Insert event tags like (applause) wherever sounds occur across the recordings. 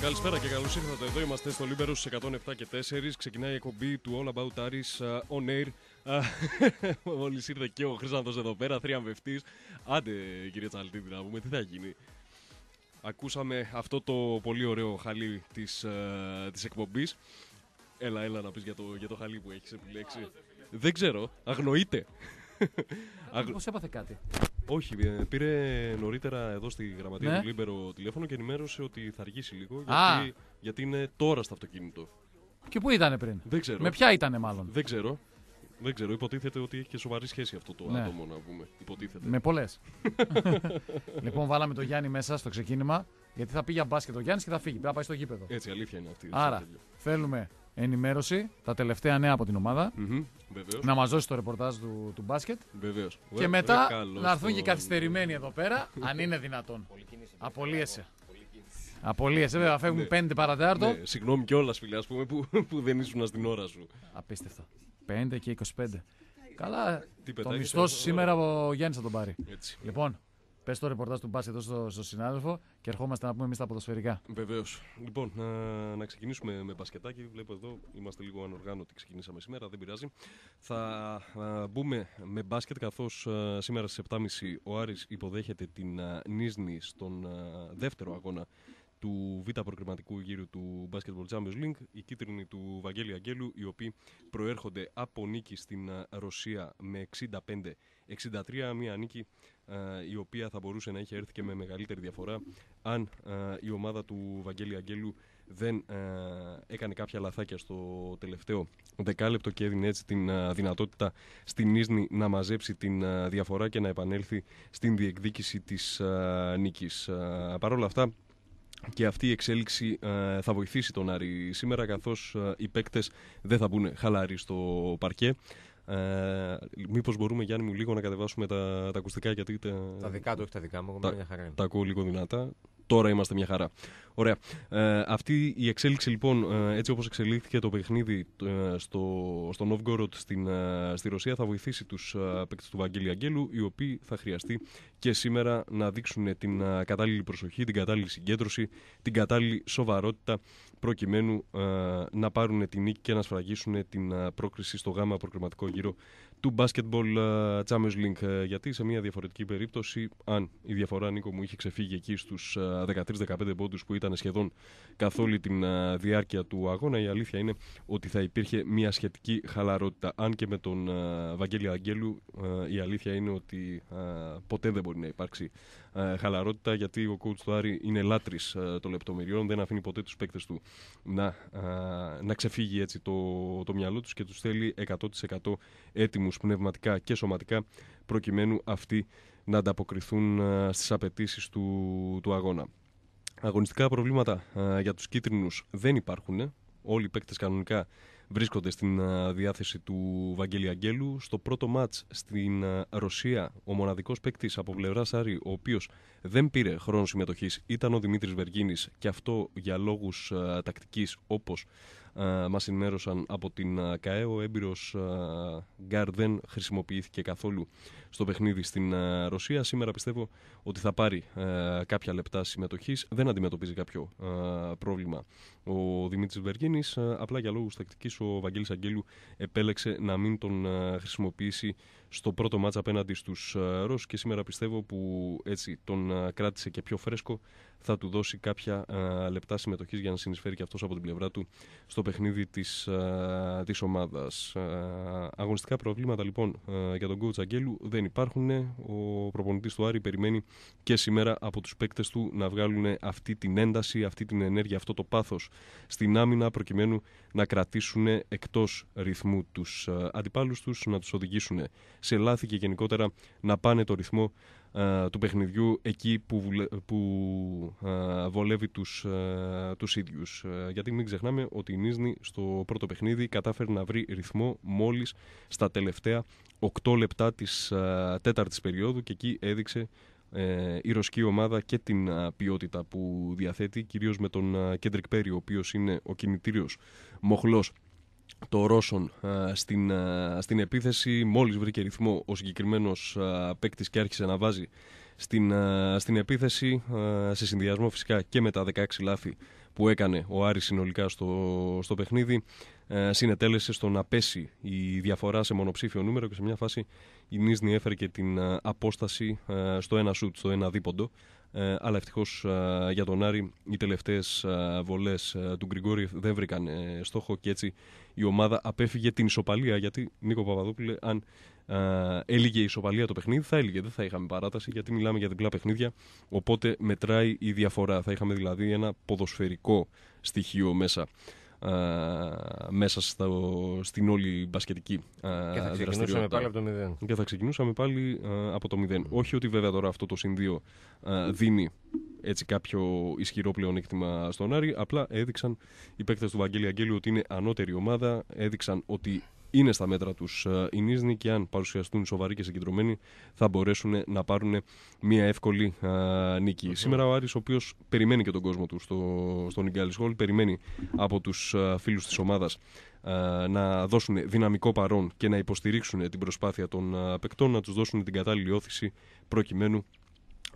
Καλησπέρα και καλώς ήρθατε. Εδώ είμαστε στο Λίμπερο 107 και 4. Ξεκινάει η εκπομπή του All About Aris uh, on air. (laughs) Μόλις ήρθε και ο Χρυσανθός εδώ πέρα, θριαμβευτή. Άντε, κύριε Τσαλτίδη, να πούμε τι θα γίνει. Ακούσαμε αυτό το πολύ ωραίο χαλί της της uh, εκπομπής. Έλα, έλα να πεις για το, για το χαλί που έχεις επιλέξει. Δεν ξέρω, αγνοείται. Ε, Πώ έπαθε κάτι. Όχι, ε, πήρε νωρίτερα εδώ στη γραμματεία ναι. του Λίμπερο τηλέφωνο και ενημέρωσε ότι θα αργήσει λίγο. Γιατί, είναι τώρα στο αυτοκίνητο. Και πού ήταν πριν. Δεν ξέρω. Με ποια ήταν μάλλον. Δεν ξέρω. Δεν ξέρω, υποτίθεται ότι έχει και σοβαρή σχέση αυτό το ναι. άτομο να πούμε. Υποτίθεται. Με πολλές. (laughs) λοιπόν, βάλαμε το Γιάννη μέσα στο ξεκίνημα. Γιατί θα πει για μπάσκετ ο Γιάννης και θα φύγει. να πάει στο γήπεδο. Έτσι, αλήθεια είναι αυτή. Άρα, θέλουμε ενημέρωση, τα τελευταία νέα από την ομαδα Να μας δώσει το ρεπορτάζ του, του μπάσκετ. Και μετά να έρθουν και οι καθυστερημένοι εδώ πέρα, (laughs) αν είναι δυνατόν. Ναι. Απολύεσαι. Απολύεσαι, βέβαια, ναι, φεύγουν ναι. πέντε παρατέταρτο. Ναι. Συγγνώμη κιόλας, φίλε, ας πούμε, που, που δεν ήσουν στην ώρα σου. Απίστευτο. 5 και 25. Καλά, το μισθό ε? σήμερα ο Γιάννης θα τον πάρει. Λοιπόν, Πες το ρεπορτάζ του μπάσκετ εδώ στο, στο συνάδελφο και ερχόμαστε να πούμε εμείς τα ποδοσφαιρικά. Βεβαίως. Λοιπόν, να, να ξεκινήσουμε με μπασκετάκι. Βλέπω εδώ είμαστε λίγο ανοργάνωτοι. Ξεκινήσαμε σήμερα, δεν πειράζει. Θα μπούμε με μπάσκετ καθώς σήμερα στις 7.30 ο Άρης υποδέχεται την Νίσνη στον δεύτερο αγώνα του β' προκριματικού γύρου του Basketball Champions League, οι κίτρινοι του Βαγγέλη Αγγέλου, οι οποίοι προέρχονται από νίκη στην Ρωσία με 65 63, μια νίκη ε, η οποία θα μπορούσε να είχε έρθει και με μεγαλύτερη διαφορά αν ε, η ομάδα του Βαγγέλη Αγγέλου δεν ε, έκανε κάποια λαθάκια στο τελευταίο δεκάλεπτο και έδινε έτσι την δυνατότητα στην Ίσνη να μαζέψει την διαφορά και να επανέλθει στην διεκδίκηση της νίκης. Παρ' όλα αυτά, και αυτή η εξέλιξη θα βοηθήσει τον Άρη σήμερα καθώς οι παίκτες δεν θα μπουν χαλαροί στο παρκέ. Ε, Μήπως μπορούμε, Γιάννη μου, λίγο να κατεβάσουμε τα, τα ακουστικά γιατί. Τα, τα δικά του, όχι τα δικά μου. Εγώ τα, μια χαρά. τα ακούω λίγο δυνατά τώρα είμαστε μια χαρά. Ωραία. Ε, αυτή η εξέλιξη λοιπόν, ε, έτσι όπως εξελίχθηκε το παιχνίδι ε, στο, στο Novgorod στην, στη Ρωσία, θα βοηθήσει τους παίκτες του Βαγγέλη Αγγέλου, οι οποίοι θα χρειαστεί και σήμερα να δείξουν την κατάλληλη προσοχή, την κατάλληλη συγκέντρωση, την κατάλληλη σοβαρότητα, προκειμένου να πάρουν την νίκη και να σφραγίσουν την πρόκριση στο γάμα προκριματικό γύρο του Basketball ε, Champions League. Ε, γιατί σε μια διαφορετική περίπτωση, αν η διαφορά Νίκο μου είχε ξεφύγει εκεί στους 13-15 ε, πόντους που ήταν σχεδόν καθ' όλη την διάρκεια του αγώνα, η αλήθεια είναι ότι θα υπήρχε μια σχετική χαλαρότητα. Αν και με τον Βαγγέλη Αγγέλου η αλήθεια είναι ότι ποτέ δεν μπορεί να υπάρξει ε, χαλαρότητα γιατί ο coach του Άρη είναι λάτρης ε, των λεπτομεριών, δεν αφήνει ποτέ τους παίκτες του να, ε, να ξεφύγει έτσι το, το μυαλό τους και τους θέλει 100% έτοιμους πνευματικά και σωματικά προκειμένου αυτοί να ανταποκριθούν στις απαιτήσεις του, του αγώνα. Αγωνιστικά προβλήματα για τους κίτρινους δεν υπάρχουν. Όλοι οι παίκτες κανονικά βρίσκονται στην ε, διάθεση του Βαγγέλη Αγγέλου. Στο πρώτο μάτ στην ε, Ρωσία, ο μοναδικός παίκτης από πλευρά Άρη, ο οποίος δεν πήρε χρόνο συμμετοχής, ήταν ο Δημήτρης Βεργίνης και αυτό για λόγους τακτική ε, τακτικής όπως μας ενημέρωσαν από την ΚΑΕ. Ο έμπειρος γκάρ δεν χρησιμοποιήθηκε καθόλου στο παιχνίδι στην ε, Ρωσία. Σήμερα πιστεύω ότι θα πάρει ε, κάποια λεπτά συμμετοχής. Δεν αντιμετωπίζει κάποιο ε, πρόβλημα ο Δημήτρης Βεργίνης. Απλά για λόγους τακτικής ο Βαγγέλης Αγγέλου επέλεξε να μην τον χρησιμοποιήσει στο πρώτο μάτσα απέναντι στους Ρώσους και σήμερα πιστεύω που έτσι τον κράτησε και πιο φρέσκο θα του δώσει κάποια λεπτά συμμετοχής για να συνεισφέρει και αυτός από την πλευρά του στο παιχνίδι της της ομάδας. Αγωνιστικά προβλήματα λοιπόν για τον coach Αγγέλου δεν υπάρχουν. Ο προπονητής του Άρη περιμένει και σήμερα από τους παίκτες του να βγάλουν αυτή την ένταση, αυτή την ενέργεια, αυτό το πάθος στην άμυνα προκειμένου να κρατήσουν εκτός ρυθμού τους ε, αντιπάλους τους, να τους οδηγήσουν σε λάθη και γενικότερα να πάνε το ρυθμό ε, του παιχνιδιού εκεί που, ε, βολεύει τους, ε, τους ίδιους. Γιατί μην ξεχνάμε ότι η Νίσνη στο πρώτο παιχνίδι κατάφερε να βρει ρυθμό μόλις στα τελευταία 8 λεπτά της τέταρτης περίοδου και εκεί έδειξε η ρωσική ομάδα και την ποιότητα που διαθέτει, κυρίως με τον Κέντρικ Πέρι, ο οποίος είναι ο κινητήριος μοχλός το Ρώσον στην, στην επίθεση. Μόλις βρήκε ρυθμό ο συγκεκριμένος παίκτης και άρχισε να βάζει στην, στην επίθεση σε συνδυασμό φυσικά και με τα 16 λάθη που έκανε ο Άρης συνολικά στο, στο παιχνίδι ε, συνετέλεσε στο να πέσει η διαφορά σε μονοψήφιο νούμερο και σε μια φάση η Νίσνη έφερε και την απόσταση στο ένα σουτ, στο ένα δίποντο ε, αλλά ευτυχώς ε, για τον Άρη οι τελευταίες ε, βολές του Γκριγκόρη δεν βρήκαν στόχο και έτσι η ομάδα απέφυγε την ισοπαλία. Γιατί Νίκο Παπαδόπουλε, αν έλυγε η ισοπαλία το παιχνίδι, θα έλυγε. Δεν θα είχαμε παράταση γιατί μιλάμε για διπλά παιχνίδια. Οπότε μετράει η διαφορά. Θα είχαμε δηλαδή ένα ποδοσφαιρικό στοιχείο μέσα. Ε, μέσα στο, στην όλη μπασκετική ε, α, Και θα ξεκινούσαμε πάλι από το 0. Και θα ξεκινούσαμε πάλι από το μηδέν. Όχι ότι βέβαια τώρα αυτό το συνδύο ε, δίνει έτσι κάποιο ισχυρό πλεονέκτημα στον Άρη. Απλά έδειξαν οι παίκτες του Βαγγέλη Αγγέλου ότι είναι ανώτερη ομάδα, έδειξαν ότι είναι στα μέτρα τους ε, οι Νίζνοι και αν παρουσιαστούν σοβαροί και συγκεντρωμένοι θα μπορέσουν να πάρουν μια εύκολη ε, νίκη. Σήμερα ο Άρης ο οποίος περιμένει και τον κόσμο του στο, στο περιμένει από τους ε, φίλους της ομάδας να δώσουν δυναμικό παρόν και να υποστηρίξουν την προσπάθεια των παικτών, να τους δώσουν την κατάλληλη όθηση προκειμένου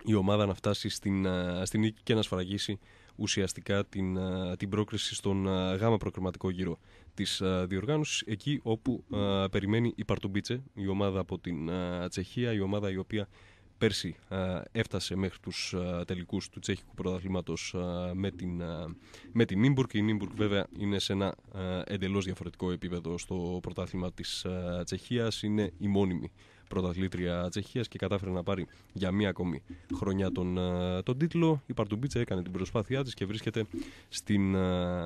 η ομάδα να φτάσει στην, στην νίκη και να σφραγίσει ουσιαστικά την, ε, την πρόκριση στον ε, γάμα προκριματικό γύρο της ε, διοργάνωσης, εκεί όπου περιμένει η Παρτουμπίτσε, η ομάδα από την Τσεχία, η ομάδα η οποία πέρσι έφτασε μέχρι τους τελικούς του τσέχικου πρωταθλήματος με την, με την Νίμπουργκ. Η Νίμπουργκ βέβαια είναι σε ένα εντελώς διαφορετικό επίπεδο στο πρωτάθλημα της Τσεχίας. Είναι η μόνιμη πρωταθλήτρια Τσεχίας και κατάφερε να πάρει για μία ακόμη χρονιά τον, ε, τον τίτλο. Η Παρτουμπίτσα έκανε την προσπάθειά της και βρίσκεται στην, ε,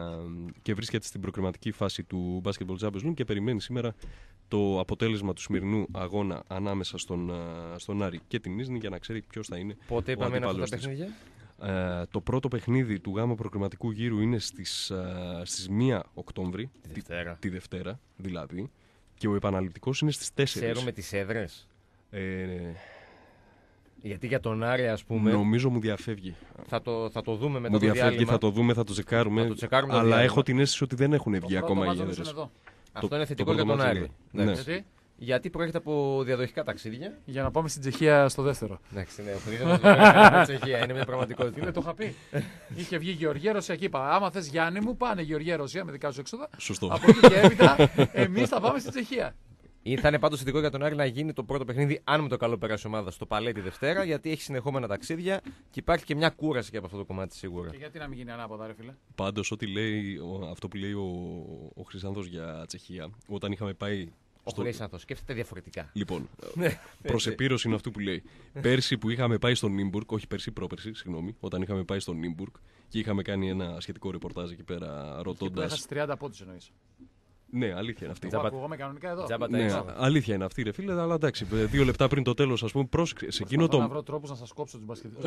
και βρίσκεται στην προκριματική φάση του Basketball Champions League και περιμένει σήμερα το αποτέλεσμα του σημερινού αγώνα ανάμεσα στον, ε, στον Άρη και την Ίσνη για να ξέρει ποιος θα είναι Πότε ο είπαμε αυτά τα παιχνίδια. Ε, το πρώτο παιχνίδι του γάμα προκριματικού γύρου είναι στις, στις 1 Οκτώβρη, τη, τη, Δευτέρα δηλαδή και ο επαναληπτικός είναι στις 4. Ξέρουμε τις έδρες. Ε, ναι. γιατί για τον Άρη, ας πούμε. Νομίζω μου διαφεύγει. Θα το, θα το δούμε μετά. Μου διαφεύγει, το διάλειμμα. θα το δούμε, θα το τσεκάρουμε. Θα το τσεκάρουμε αλλά έχω την αίσθηση ότι δεν έχουν βγει ακόμα οι έδρε. Αυτό είναι θετικό για τον Άρη. Ναι. Γιατί προέρχεται από διαδοχικά ταξίδια. Για να πάμε στην Τσεχία στο δεύτερο. Εντάξει, ναι, ο Τσεχία είναι μια πραγματικότητα. Ναι, το είχα πει. Είχε βγει Γεωργία Ρωσία και είπα: Άμα θες Γιάννη μου, πάνε Γεωργία Ρωσία με δικά σου έξοδα. Σωστό. Από εκεί και έπειτα, εμείς θα πάμε στην Τσεχία. Ή θα είναι πάντως ειδικό για τον Άρη να γίνει το πρώτο παιχνίδι, αν με το καλό περάσει ομάδα, στο παλέ τη Δευτέρα, γιατί έχει συνεχόμενα ταξίδια και υπάρχει και μια κούραση και από αυτό το κομμάτι σίγουρα. Και γιατί να μην γίνει ανάποδα, ρε φίλε. Πάντως, ό,τι λέει, αυτό που λέει ο, ο για Τσεχία, όταν είχαμε πάει Όπου λέει να σκέφτεται διαφορετικά. Λοιπόν, (laughs) ναι. προ επίρρωση είναι αυτό που λέει. πέρσι που είχαμε πάει στο Νίμπουργκ, όχι πέρσι, πρόπερσι, συγγνώμη, όταν είχαμε πάει στο Νίμπουργκ και είχαμε κάνει ένα σχετικό ρεπορτάζ εκεί πέρα ρωτώντας. Έχασες 30 πόντους εννοείς. Ναι, αλήθεια είναι αυτή. Τζάμπα... ακούγαμε κανονικά εδώ. Τζάμπα ναι, αλήθεια είναι αυτή, ρε φίλε, αλλά εντάξει. Δύο λεπτά πριν το τέλος, ας πούμε, πρόσεξε. Σε εκείνο το... Να βρω τρόπο να σας κόψω τους μπασκετικού.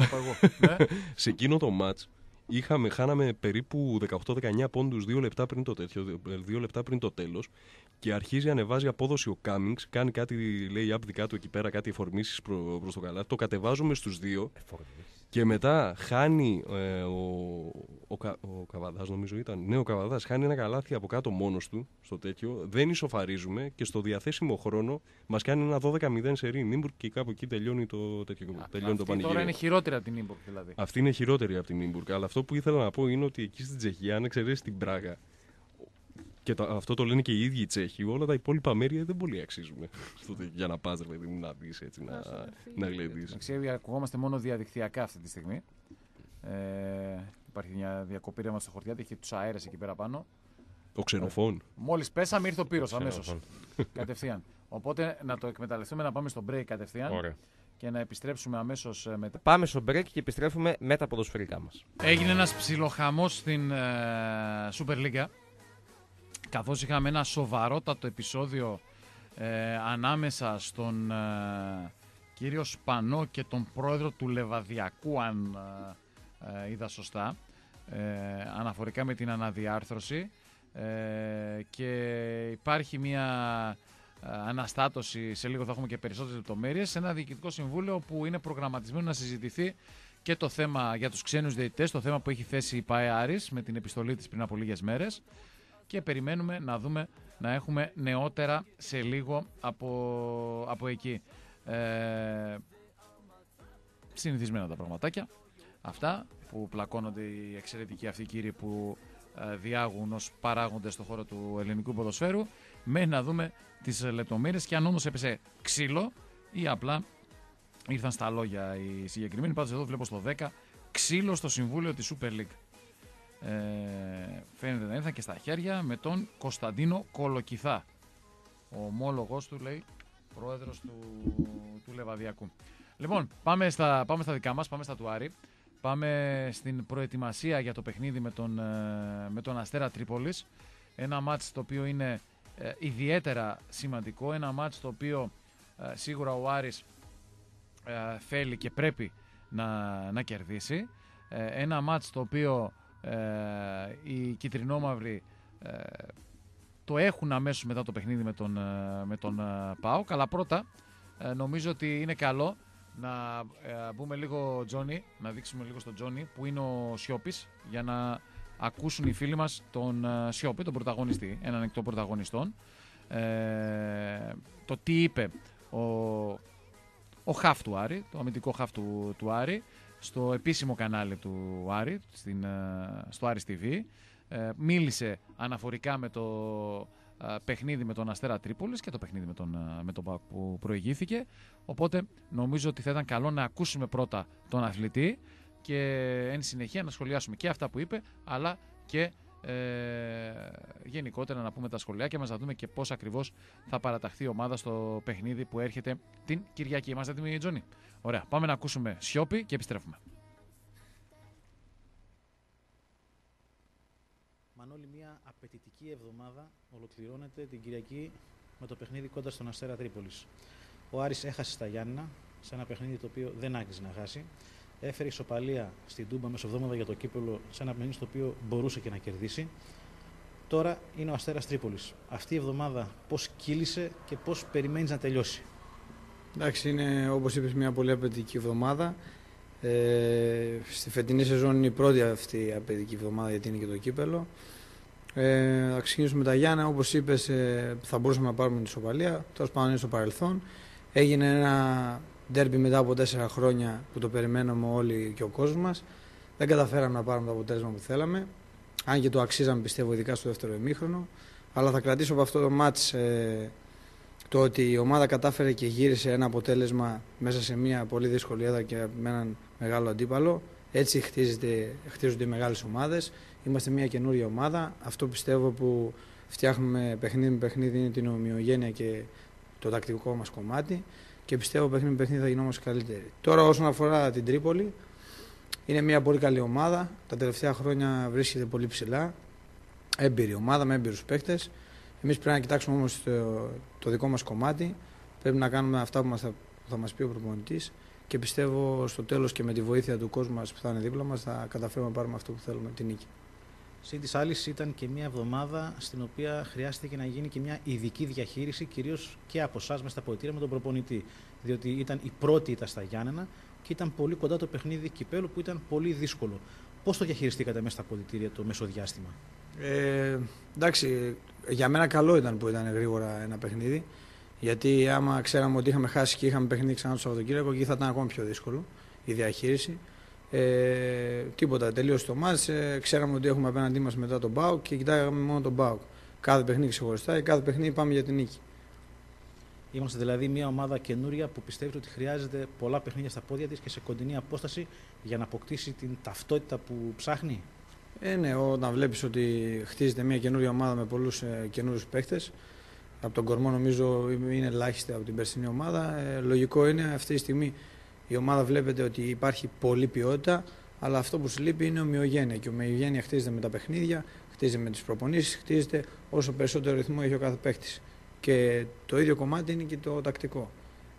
Ναι. (laughs) σε εκείνο το match είχαμε, χάναμε περίπου 18-19 πόντους δύο λεπτά πριν το τέτοιο, δύο λεπτά πριν το τέλος και αρχίζει, ανεβάζει απόδοση ο Κάμινγκ. Κάνει κάτι λέει app δικά του εκεί πέρα, κάτι εφορμήσεις προ προς το καλά. Το κατεβάζουμε στους δύο. Και μετά χάνει ε, ο, ο, ο Καβαδάς, νομίζω ήταν. Ναι, ο Καβαδάς χάνει ένα καλάθι από κάτω μόνος του στο τέτοιο. Δεν ισοφαρίζουμε και στο διαθέσιμο χρόνο μας κάνει ένα 12-0 σε και κάπου εκεί τελειώνει το τέτοιο. Α, τελειώνει αυτή το Τώρα είναι χειρότερη από την Νίμπουργκ δηλαδή. Αυτή είναι χειρότερη από την Νίμπουργκ. Αλλά αυτό που ήθελα να πω είναι ότι εκεί στην Τσεχία, αν εξαιρέσεις την Πράγα, και το, αυτό το λένε και οι ίδιοι οι Τσέχοι. Όλα τα υπόλοιπα μέρη δεν πολύ αξίζουν. (laughs) για να πας, δηλαδή, να δεις έτσι, να, να γλεντήσεις. ακουγόμαστε μόνο διαδικτυακά αυτή τη στιγμή. Ε, υπάρχει μια διακοπή ρεύμα στο χορτιάτι, έχει τους αέρες εκεί πέρα πάνω. Ο ξενοφών. Ε, Μόλις πέσαμε, ήρθε ο πύρος αμέσω. κατευθείαν. Οπότε να το εκμεταλλευτούμε να πάμε στο break κατευθείαν. Ωραία. Και να επιστρέψουμε αμέσως ε, μετά. Πάμε στο break και επιστρέφουμε με τα ποδοσφαιρικά μας. Έγινε ένας ψιλοχαμός στην ε, Super League καθώς είχαμε ένα σοβαρότατο επεισόδιο ε, ανάμεσα στον ε, κύριο Σπανό και τον πρόεδρο του Λεβαδιακού, αν ε, είδα σωστά, αναφορικά με την αναδιάρθρωση και υπάρχει μια αναστάτωση, σε λίγο θα έχουμε και περισσότερες λεπτομέρειες, σε ένα διοικητικό συμβούλιο που είναι προγραμματισμένο να συζητηθεί και το θέμα για τους ξένους διαιτητές, το θέμα που έχει θέσει η ΠΑΕ με την επιστολή της πριν από λίγες μέρες και περιμένουμε να δούμε να έχουμε νεότερα σε λίγο από, από εκεί. Ε, συνηθισμένα τα πραγματάκια. Αυτά που πλακώνονται οι εξαιρετικοί αυτοί κύριοι που ε, διάγουν ως παράγοντες στον χώρο του ελληνικού ποδοσφαίρου μέχρι να δούμε τις λεπτομέρειες και αν όμως έπεσε ξύλο ή απλά ήρθαν στα λόγια οι συγκεκριμένοι πάντως εδώ βλέπω στο 10 ξύλο στο Συμβούλιο της Super League ε, φαίνεται να ήρθαν και στα χέρια με τον Κωνσταντίνο Κολοκυθά. Ο ομόλογος του λέει πρόεδρος του, του Λεβαδιακού. Λοιπόν, πάμε στα, πάμε στα δικά μας, πάμε στα του Άρη. Πάμε στην προετοιμασία για το παιχνίδι με τον, ε, με τον Αστέρα Τρίπολης. Ένα μάτς το οποίο είναι ε, ιδιαίτερα σημαντικό. Ένα μάτς το οποίο ε, σίγουρα ο Άρης θέλει και πρέπει να, να κερδίσει. ένα μάτς το οποίο ε, οι κυτρινόμαυροι ε, το έχουν αμέσως μετά το παιχνίδι με τον, ε, με τον Πάο. Καλά πρώτα νομίζω ότι είναι καλό να μπούμε λίγο Τζόνι, να δείξουμε λίγο στον Τζόνι που είναι ο Σιώπης για να ακούσουν οι φίλοι μας τον Σιώπη, τον πρωταγωνιστή, έναν εκ των πρωταγωνιστών το τι είπε ο, ο χαφ του Άρη, το αμυντικό χαφ του, του Άρη στο επίσημο κανάλι του Άρη, στην, ε, στο Άρης TV. Ε, μίλησε αναφορικά με το ε, παιχνίδι με τον Αστέρα Τρίπολης και το παιχνίδι με τον, με τον Πάκ που προηγήθηκε. Οπότε νομίζω ότι θα ήταν καλό να ακούσουμε πρώτα τον αθλητή και εν συνεχεία να σχολιάσουμε και αυτά που είπε αλλά και ε, γενικότερα να πούμε τα και μας να δούμε και πώς ακριβώς θα παραταχθεί η ομάδα στο παιχνίδι που έρχεται την Κυριακή. Είμαστε έτοιμοι Τζονί. Ωραία, πάμε να ακούσουμε σιώπη και επιστρέφουμε. Μανώλη, μια απαιτητική εβδομάδα ολοκληρώνεται την Κυριακή με το παιχνίδι κοντά στον Αστέρα Τρίπολης. Ο Άρης έχασε στα Γιάννηνα σε ένα παιχνίδι το οποίο δεν άγγιζε να χάσει. Έφερε ισοπαλία στην Τούμπα μεσοβδόμαδα για το κύπελο σε ένα παιχνίδι στο οποίο μπορούσε και να κερδίσει. Τώρα είναι ο Αστέρας Τρίπολης. Αυτή η εβδομάδα πώς κύλησε και πώς περιμένεις να τελειώσει. Εντάξει, είναι όπως είπες μια πολύ απαιτητική εβδομάδα. Ε, στη φετινή σεζόν είναι η πρώτη αυτή η απαιτητική εβδομάδα γιατί είναι και το κύπελο. Ε, θα ξεκινήσουμε με τα Γιάννα. Όπως είπες, ε, θα μπορούσαμε να πάρουμε την ισοπαλία. Τέλος πάντων είναι στο παρελθόν. Έγινε ένα ντέρμπι μετά από τέσσερα χρόνια που το περιμέναμε όλοι και ο κόσμος μας. Δεν καταφέραμε να πάρουμε το αποτέλεσμα που θέλαμε. Αν και το αξίζαμε, πιστεύω, ειδικά στο δεύτερο ημίχρονο. Αλλά θα κρατήσω από αυτό το μάτς ε, το ότι η ομάδα κατάφερε και γύρισε ένα αποτέλεσμα μέσα σε μια πολύ δύσκολη έδρα και με έναν μεγάλο αντίπαλο. Έτσι χτίζονται οι μεγάλες ομάδες. Είμαστε μια καινούρια ομάδα. Αυτό πιστεύω που φτιάχνουμε παιχνίδι με παιχνίδι είναι την ομοιογένεια και το τακτικό μας κομμάτι και πιστεύω παιχνίδι με παιχνίδι θα γινόμαστε καλύτεροι. Τώρα, όσον αφορά την Τρίπολη, είναι μια πολύ καλή ομάδα. Τα τελευταία χρόνια βρίσκεται πολύ ψηλά. Έμπειρη ομάδα με έμπειρους παίκτες. Εμείς πρέπει να κοιτάξουμε όμως το, δικό μας κομμάτι. Πρέπει να κάνουμε αυτά που, μας θα, που θα μας πει ο προπονητής. Και πιστεύω στο τέλος και με τη βοήθεια του κόσμου μας που θα είναι δίπλα μας θα καταφέρουμε να πάρουμε αυτό που θέλουμε, την νίκη. Συν της άλλης, ήταν και μια εβδομάδα στην οποία χρειάστηκε να γίνει και μια ειδική διαχείριση, κυρίως και από εσάς μες στα πολιτήρια με τον προπονητή. Διότι ήταν η πρώτη ήταν στα Γιάννενα και ήταν πολύ κοντά το παιχνίδι κυπέλου που ήταν πολύ δύσκολο. Πώς το διαχειριστήκατε μέσα στα ποτήρια το μεσοδιάστημα, ε, Εντάξει, για μένα καλό ήταν που ήταν γρήγορα ένα παιχνίδι. Γιατί άμα ξέραμε ότι είχαμε χάσει και είχαμε παιχνίδι ξανά το Σαββατοκύριακο, εκεί θα ήταν ακόμα πιο δύσκολο η διαχείριση. Ε, τίποτα, τελείωσε το μάτς. Ε, ξέραμε ότι έχουμε απέναντί μας μετά τον Μπάουκ και κοιτάγαμε μόνο τον Μπάουκ. Κάθε παιχνίδι ξεχωριστά και κάθε παιχνίδι πάμε για την νίκη. Είμαστε δηλαδή μια ομάδα καινούρια που πιστεύει ότι χρειάζεται πολλά παιχνίδια στα πόδια της και σε κοντινή απόσταση για να αποκτήσει την ταυτότητα που ψάχνει. Ε, ναι, όταν βλέπεις ότι χτίζεται μια καινούρια ομάδα με πολλούς ε, καινούριου παίχτες, από τον κορμό νομίζω είναι ελάχιστη από την περσινή ομάδα, ε, λογικό είναι αυτή τη στιγμή η ομάδα βλέπετε ότι υπάρχει πολλή ποιότητα, αλλά αυτό που σου λείπει είναι ομοιογένεια. Και η ομοιογένεια χτίζεται με τα παιχνίδια, χτίζεται με τις προπονήσεις, χτίζεται όσο περισσότερο ρυθμό έχει ο κάθε παίχτη. Και το ίδιο κομμάτι είναι και το τακτικό.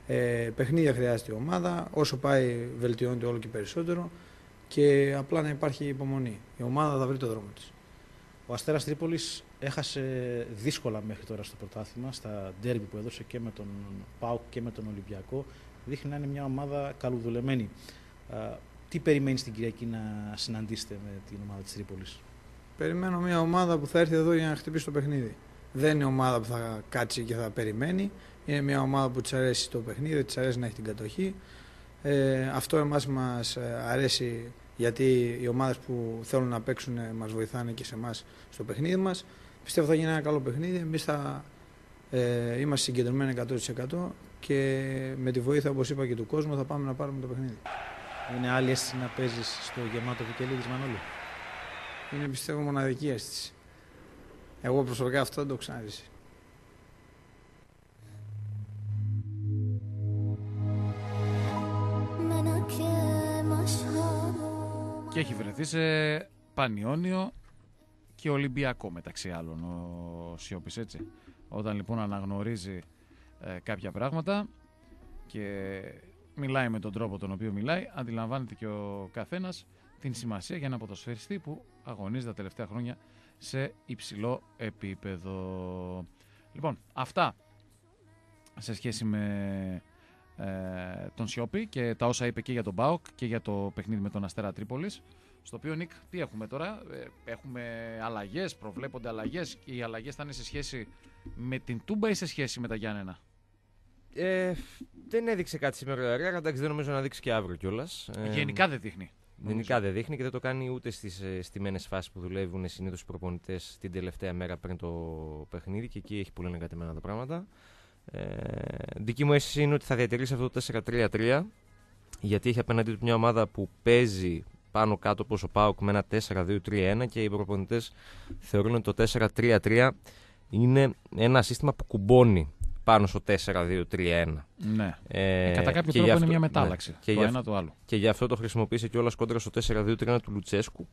Ε, παιχνίδια χρειάζεται η ομάδα, όσο πάει βελτιώνεται όλο και περισσότερο και απλά να υπάρχει υπομονή. Η ομάδα θα βρει το δρόμο της. Ο Αστέρας Τρίπολης έχασε δύσκολα μέχρι τώρα στο πρωτάθλημα, στα ντέρμπι που έδωσε και με τον Πάουκ και με τον Ολυμπιακό δείχνει να είναι μια ομάδα καλουδουλεμένη. Τι περιμένεις την Κυριακή να συναντήσετε με την ομάδα της Τρίπολης, Περιμένω μια ομάδα που θα έρθει εδώ για να χτυπήσει το παιχνίδι. Δεν είναι ομάδα που θα κάτσει και θα περιμένει. Είναι μια ομάδα που της αρέσει το παιχνίδι, της αρέσει να έχει την κατοχή. Ε, αυτό εμάς μας ε, αρέσει γιατί οι ομάδες που θέλουν να παίξουν μας βοηθάνε και σε εμάς στο παιχνίδι μας. Πιστεύω θα γίνει ένα καλό παιχνίδι. Εμείς θα ε, είμαστε συγκεντρωμένοι 100% και με τη βοήθεια, όπως είπα, και του κόσμου θα πάμε να πάρουμε το παιχνίδι. Είναι άλλη αίσθηση να παίζεις στο γεμάτο τη Μανώλη. Είναι πιστεύω μοναδική αίσθηση. Εγώ προσωπικά αυτό δεν το ξαναζήσει. Και έχει βρεθεί σε Πανιόνιο και Ολυμπιακό μεταξύ άλλων ο Σιώπης έτσι. Όταν λοιπόν αναγνωρίζει ε, κάποια πράγματα και μιλάει με τον τρόπο τον οποίο μιλάει, αντιλαμβάνεται και ο καθένας την σημασία για ένα ποδοσφαιριστή που αγωνίζεται τα τελευταία χρόνια σε υψηλό επίπεδο. Λοιπόν, αυτά σε σχέση με ε, τον Σιώπη και τα όσα είπε και για τον Μπάουκ και για το παιχνίδι με τον Αστέρα Τρίπολης. Στο οποίο, Νίκ, τι έχουμε τώρα. Ε, έχουμε αλλαγές, προβλέπονται αλλαγές και οι αλλαγές θα είναι σε σχέση με την Τούμπα ή σε σχέση με τα Γιάννενα. Ε, δεν έδειξε κάτι σήμερα η εντάξει δεν νομίζω να δείξει και αύριο κιόλας. Ε, γενικά δεν δείχνει. Γενικά δεν δείχνει και δεν το κάνει ούτε στις ε, στιμένες φάσεις που δουλεύουν συνήθως οι προπονητές την τελευταία μέρα πριν το παιχνίδι και εκεί έχει πολύ εγκατεμένα τα πράγματα. Ε, δική μου αίσθηση είναι ότι θα διατηρήσει αυτό το 4-3-3 γιατί έχει απέναντί του μια ομάδα που παίζει πάνω κάτω όπως ο Πάοκ με ένα 4-2-3-1 και οι προπονητές θεωρούν ότι το 4-3-3 είναι ένα σύστημα που κουμπώνει πάνω στο 4-2-3-1. Ναι. Ε, ε, Κατά κάποιο τρόπο αυτό, είναι μια ναι. μετάλλαξη. Ναι. Και το ένα το άλλο. Και γι' αυτό το χρησιμοποίησε όλα κόντρα στο 4-2-3 1 του Λουτσέσκου,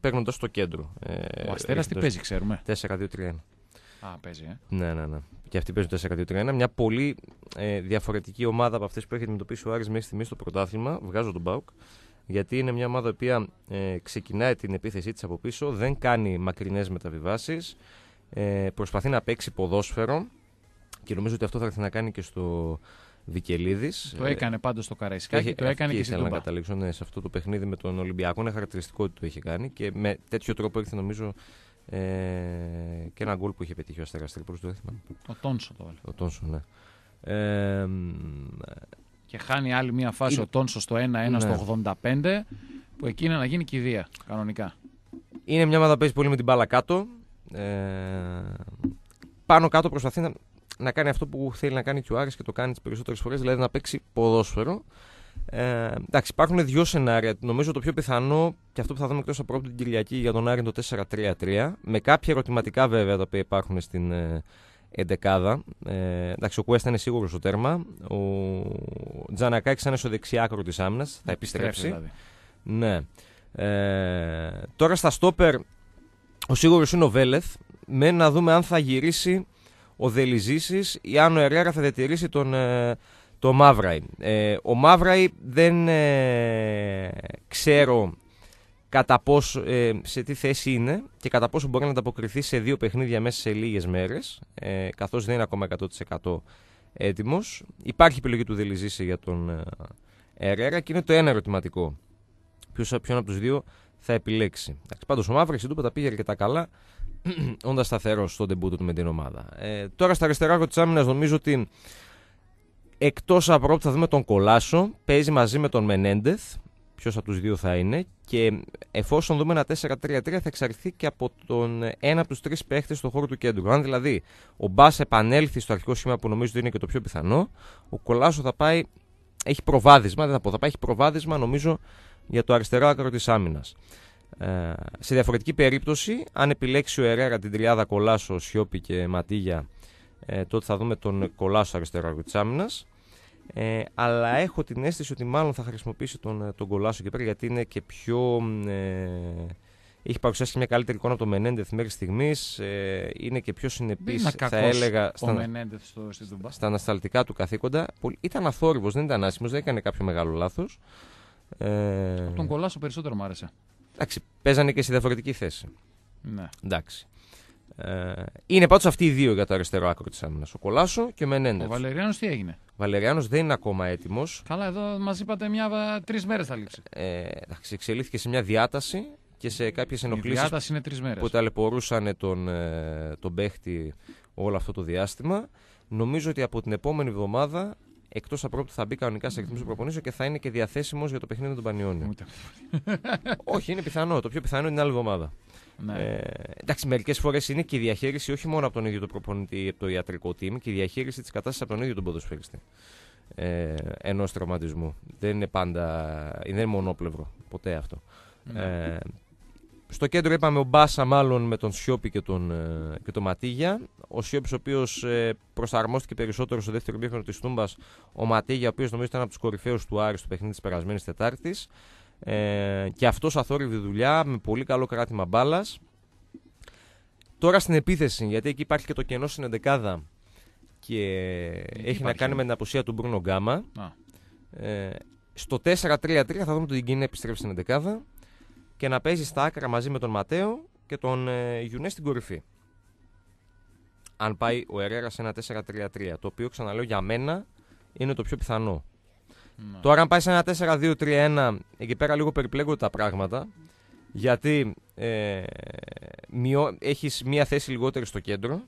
παίρνοντας το κέντρο. Ε, ο Αστέρας τι παίζει, ξέρουμε. 4-2-3-1. Α, παίζει, ε. Ναι, ναι, ναι. Και αυτή παιζουν το 4-2-3-1. Μια πολύ ε, διαφορετική ομάδα από αυτές που έχει αντιμετωπίσει ο Άρης μέχρι στιγμής στο πρωτάθλημα. Βγάζω τον Μπάουκ γιατί είναι μια ομάδα η οποία ε, ξεκινάει την επίθεσή της από πίσω, δεν κάνει μακρινές μεταβιβάσεις, ε, προσπαθεί να παίξει ποδόσφαιρο και νομίζω ότι αυτό θα έρθει να κάνει και στο Δικελίδης. Ε, το έκανε πάντως το Καραϊσκάκι, το έκανε και στην να καταλήξω ναι, σε αυτό το παιχνίδι με τον Ολυμπιακό. Είναι χαρακτηριστικό ότι το είχε κάνει και με τέτοιο τρόπο έρθει νομίζω ε, και ένα γκολ που είχε πετύχει ο Αστέρα προς Το Ο Τόνσο το βάλε. Ο Τόνσο, ναι. Ε, και χάνει άλλη μία φάση είναι... ο Τόνσο στο 1-1 ναι. στο 85, που εκεί είναι να γίνει κηδεία κανονικά. Είναι μια ομάδα που παίζει πολύ με την μπάλα κάτω. Ε, πάνω κάτω προσπαθεί να, να κάνει αυτό που θέλει να κάνει και ο Άρης και το κάνει τις περισσότερες φορές, δηλαδή να παίξει ποδόσφαιρο. Ε, εντάξει, υπάρχουν δύο σενάρια. Νομίζω το πιο πιθανό και αυτό που θα δούμε εκτός από την Κυριακή για τον Άρη είναι το 4-3-3. Με κάποια ερωτηματικά βέβαια τα οποία υπάρχουν στην, ε, εντεκάδα. Ε, εντάξει, ο Κουέστα είναι σίγουρος στο τέρμα. Ο Τζανακάκης θα στο δεξιά της άμυνας. Θα επιστρέψει. Δηλαδή. Ναι. Ε, τώρα στα στόπερ, ο σίγουρος είναι ο Βέλεθ. Μένει να δούμε αν θα γυρίσει ο Δελιζήση ή αν ο Ερέρα θα διατηρήσει τον, ε, το Μαύραι Ε, ο Μαύραι δεν ε, ξέρω κατά πόσο, ε, σε τι θέση είναι και κατά πόσο μπορεί να ανταποκριθεί σε δύο παιχνίδια μέσα σε λίγες μέρες. ε, καθώς δεν είναι ακόμα 100% έτοιμος. Υπάρχει επιλογή του Δελιζήση για τον Ερέρα και είναι το ένα ερωτηματικό. Ποιος, ποιον από τους δύο θα επιλέξει. Πάντως ο Μαύρης η τα πήγε αρκετά καλά, (clears throat) όντας σταθερός στον τεμπούτο του με την ομάδα. Ε, τώρα στα αριστερά της άμυνας νομίζω ότι εκτός από πρώτη θα δούμε τον Κολάσο, παίζει μαζί με τον Μενέντεθ ποιος από τους δύο θα είναι. Και εφόσον δούμε ένα 4-3-3, θα εξαρτηθεί και από τον ένα από τους τρεις παίχτες στον χώρο του κέντρου. Αν δηλαδή ο Μπάς επανέλθει στο αρχικό σχήμα που νομίζω ότι είναι και το πιο πιθανό, ο Κολάσο θα πάει. Έχει προβάδισμα, δεν θα πω, θα πάει έχει προβάδισμα νομίζω για το αριστερό άκρο της άμυνας. Ε, σε διαφορετική περίπτωση, αν επιλέξει ο Ερέρα την τριάδα Κολάσο, Σιώπη και Ματίγια, ε, τότε θα δούμε τον Κολάσο αριστερό άκρο της άμυνας. Ε, αλλά έχω την αίσθηση ότι μάλλον θα χρησιμοποιήσει τον, ε, τον Κολάσο εκεί πέρα γιατί είναι και πιο. Ε, έχει παρουσιάσει μια καλύτερη εικόνα από τον Μενέντεθ μέχρι στιγμής. Ε, είναι και πιο συνεπή, θα έλεγα, στα, στο, στα ανασταλτικά του καθήκοντα. Ήταν αθόρυβος, δεν ήταν άσχημος, δεν έκανε κάποιο μεγάλο λάθος. τον Κολάσο περισσότερο μου άρεσε. Εντάξει, παίζανε και σε διαφορετική θέση. Ναι. Εντάξει. Ε, είναι πάντως αυτοί οι δύο για το αριστερό άκρο της άμυνας. Ο Κολάσο και ο Μενέντες. Ο Βαλεριάνος τι έγινε. Ο Βαλεριάνος δεν είναι ακόμα έτοιμος. Καλά, εδώ μας είπατε μια τρεις μέρες θα λήξει. Ε, εντάξει, εξελίχθηκε σε μια διάταση και σε κάποιες ενοχλήσει που ταλαιπωρούσαν τον, ε, τον παίχτη όλο αυτό το διάστημα. Νομίζω ότι από την επόμενη εβδομάδα εκτός από πρώτη θα μπει κανονικά σε εκτίμηση προπονήσεων και θα είναι και διαθέσιμος για το παιχνίδι των τον Όχι, είναι πιθανό. Το πιο πιθανό είναι την άλλη εβδομάδα. Ναι. Ε, εντάξει, μερικές φορές είναι και η διαχείριση όχι μόνο από τον ίδιο το προπονητή από το ιατρικό team, και η διαχείριση της κατάστασης από τον ίδιο τον ποδοσφαιριστή. Ε, Ενός τραυματισμού. Δεν είναι πάντα. Δεν είναι μονόπλευρο. Ποτέ αυτό. Ναι. Ε, στο κέντρο είπαμε ο Μπάσα μάλλον με τον Σιώπη και τον, ε, και τον Ματίγια. Ο Σιώπης ο οποίος ε, προσαρμόστηκε περισσότερο στο δεύτερο μήχρονο της Τούμπας. Ο Ματίγια ο οποίος νομίζω ήταν από τους κορυφαίους του Άρη στο παιχνίδι της περασμένης Τετάρτης. Ε, και αυτός αθόρυβη δουλειά με πολύ καλό κράτημα μπάλας. Τώρα στην επίθεση, γιατί εκεί υπάρχει και το κενό στην εντεκάδα και εκεί έχει να κάνει ναι. με την αποσία του Μπρούνο Γκάμα. Ε, στο 4-3-3 θα δούμε τον Γκίνε επιστρέψει στην εντεκάδα και να παίζει στα άκρα μαζί με τον Ματέο και τον ε, Γιουνέ στην κορυφή. Αν πάει ο Ερέρας σε ένα 4-3-3, το οποίο ξαναλέω για μένα είναι το πιο πιθανό. Ναι. Τώρα, αν πάει σε ένα 4-2-3-1, εκεί πέρα λίγο περιπλέγονται τα πράγματα. Γιατί ε, μειώ, έχεις μία θέση λιγότερη στο κέντρο.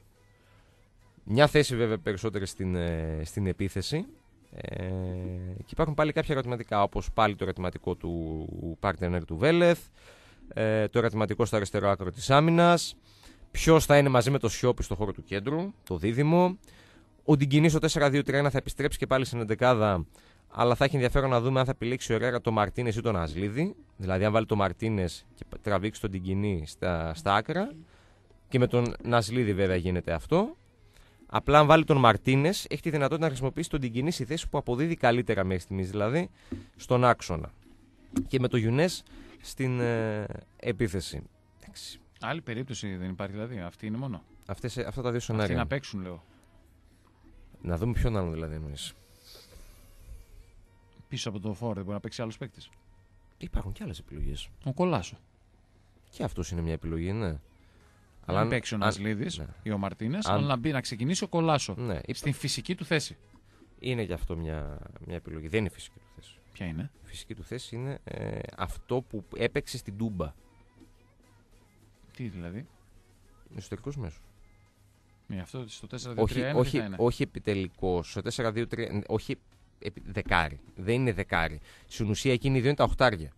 Μια θέση βέβαια περισσότερη στην, ε, στην επίθεση. Ε, και υπάρχουν πάλι κάποια ερωτηματικά, όπως πάλι το ερωτηματικό του partner του Βέλεθ, ε, το ερωτηματικό στο αριστερό άκρο της άμυνας, ποιος θα είναι μαζί με το Σιώπη στο χώρο του κέντρου, το δίδυμο. Ο Ντιγκινής στο 4-2-3-1 θα επιστρέψει και πάλι στην εντεκάδα, αλλά θα έχει ενδιαφέρον να δούμε αν θα επιλέξει ο Ρέρα το Μαρτίνες ή τον Ασλίδη. Δηλαδή, αν βάλει το Μαρτίνες και τραβήξει τον Τιγκινή στα, στα άκρα. Και με τον Νασλίδη, βέβαια, γίνεται αυτό. Απλά, αν βάλει τον Μαρτίνες, έχει τη δυνατότητα να χρησιμοποιήσει τον Τιγκινή στη θέση που αποδίδει καλύτερα μέχρι στιγμής, δηλαδή στον άξονα. Και με το Γιουνές στην ε, επίθεση. Άλλη περίπτωση δεν υπάρχει, δηλαδή. Αυτή είναι μόνο. Αυτές, ε, αυτά τα δύο σενάρια. Αυτή να παίξουν, λέω. Να δούμε ποιον άλλο δηλαδή εμείς πίσω από το φόρο, μπορεί να παίξει άλλος παίκτης. Υπάρχουν και άλλες επιλογές. Ο Κολάσο. Και αυτός είναι μια επιλογή, ναι. Αλλά αν παίξει ο Νασλίδης ναι. ή ο Μαρτίνες, αλλά να μπει να ξεκινήσει ο Κολάσο. Ναι. Στην φυσική του θέση. Είναι γι' αυτό μια, μια επιλογή. Δεν είναι φυσική του θέση. Ποια είναι? Η φυσική του θέση είναι ε, αυτό που έπαιξε στην Τούμπα. Τι δηλαδή? Εσωτερικό μέσο. Με ναι, αυτό στο 4-2-3-1 όχι, όχι, είναι. οχι επιτελικός. Στο 4-2-3. Ε, όχι δεκάρι. Δεν είναι δεκάρι. Στην ουσία εκείνη δύο είναι τα οχτάρια.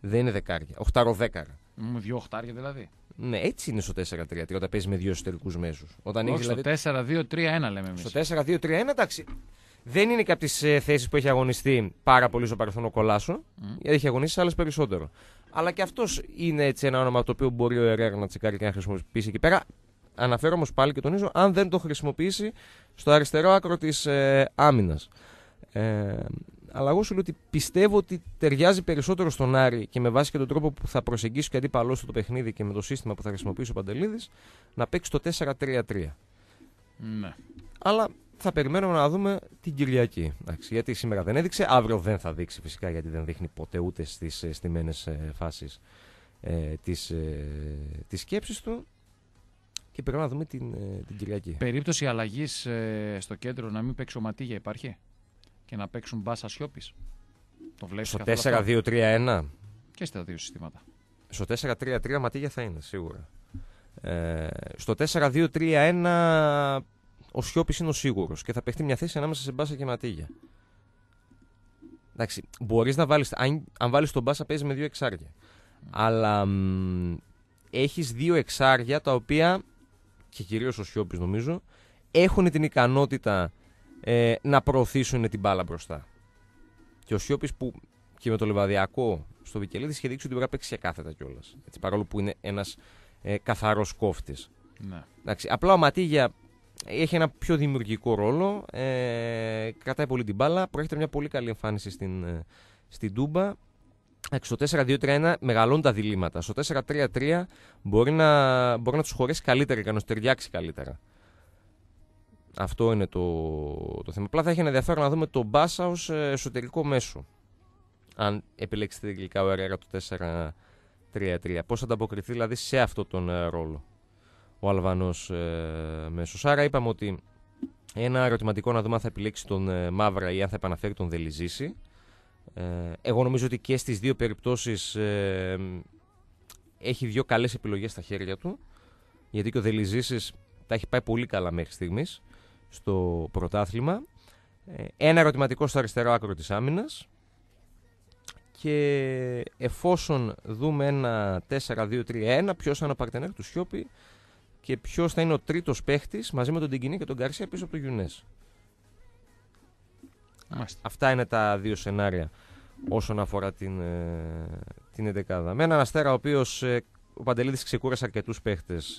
Δεν είναι δεκάρια. Οχταροδέκαρα. Με δύο οχτάρια δηλαδή. Ναι, έτσι είναι στο 4-3-3 όταν παίζει με δύο εσωτερικούς μέσους. Όχι, στο δηλαδή... 4-2-3-1 λέμε εμείς. Στο 4-2-3-1 εντάξει. Δεν είναι και από τις ε, θέσεις που έχει αγωνιστεί πάρα πολύ στο παρελθόν ο Κολάσο, mm. γιατί έχει αγωνίσει άλλες περισσότερο. Αλλά και αυτός είναι έτσι ένα όνομα το οποίο μπορεί ο Ερέρα να τσεκάρει και να χρησιμοποιήσει εκεί πέρα. Αναφέρω όμως πάλι και τονίζω, αν δεν το χρησιμοποιήσει στο αριστερό άκρο της ε, άμυνας. Ε, αλλά εγώ σου λέω ότι πιστεύω ότι ταιριάζει περισσότερο στον Άρη και με βάση και τον τρόπο που θα προσεγγίσει και αντίπαλός του το παιχνίδι και με το σύστημα που θα χρησιμοποιήσει ο Παντελίδης να παίξει το 4-3-3. Ναι. Αλλά θα περιμένουμε να δούμε την Κυριακή. Εντάξει, γιατί σήμερα δεν έδειξε, αύριο δεν θα δείξει φυσικά γιατί δεν δείχνει ποτέ ούτε στις ε, στιμένε ε, φάσεις ε, της, ε, της σκέψης του και πρέπει να δούμε την, ε, την Κυριακή. Περίπτωση αλλαγής ε, στο κέντρο να μην παίξει ο Ματίγια υπάρχει? και να παίξουν μπάσα σιώπης. Το βλέπεις Στο 4-2-3-1. Και στα δύο συστήματα. Στο 4-3-3 ματίγια θα είναι σίγουρα. Ε, στο 4-2-3-1 ο Σιώπης είναι ο σίγουρος και θα παίχτε μια θέση ανάμεσα σε μπάσα και ματίγια. Εντάξει, μπορείς να βάλεις. Αν, αν βάλεις τον μπάσα, παίζεις με δύο εξάρια. Mm. Αλλά έχεις δύο εξάρια τα οποία και κυρίως ο Σιώπης νομίζω έχουν την ικανότητα ε, να προωθήσουν την μπάλα μπροστά. Και ο Σιώπης που και με το λεβαδιακό στο Βικελίδη είχε δείξει ότι μπορεί να παίξει κάθετα κιόλας. Παρόλο που είναι ένας ε, καθαρός κόφτης. Ναι. απλά ο Ματίγια έχει ένα πιο δημιουργικό ρόλο. Ε, κρατάει πολύ την μπάλα. Προέρχεται μια πολύ καλή εμφάνιση στην, ε, στην Τούμπα. Στο 4-2-3-1 μεγαλώνουν τα διλήμματα. Στο 4-3-3 μπορεί να, μπορεί να τους χωρέσει καλύτερα και να τους ταιριάξει καλύτερα. Αυτό είναι το, το θέμα. Απλά θα έχει ενδιαφέρον να δούμε τον Μπάσα ω εσωτερικό μέσο. Αν επιλέξει τελικά ο Ερέρα το 4-3-3. Πώς θα ανταποκριθεί δηλαδή σε αυτόν τον ε, ρόλο ο Αλβανός ε, μέσος. Άρα είπαμε ότι ένα ερωτηματικό να δούμε αν θα επιλέξει τον ε, Μαύρα ή αν θα επαναφέρει τον Δελιζήση. Ε, εγώ νομίζω ότι και στις δύο περιπτώσεις ε, έχει δύο καλές επιλογές στα χέρια του γιατί και ο Δελιζήσης τα έχει πάει πολύ καλά μέχρι στιγμής στο πρωτάθλημα. Ε, ένα ερωτηματικό στο αριστερό άκρο της άμυνας και εφόσον δούμε ένα 4-2-3-1 ποιος θα είναι ο παρτενέρ του Σιώπη και ποιος θα είναι ο τρίτος παίχτης μαζί με τον Τιγκινή και τον Καρσία πίσω από το Γιουνές. Αυτά είναι τα δύο σενάρια όσον αφορά την, ε, την εντεκάδα. Με έναν αστέρα ο οποίος ε, ο Παντελίδης ξεκούρασε αρκετούς παίχτες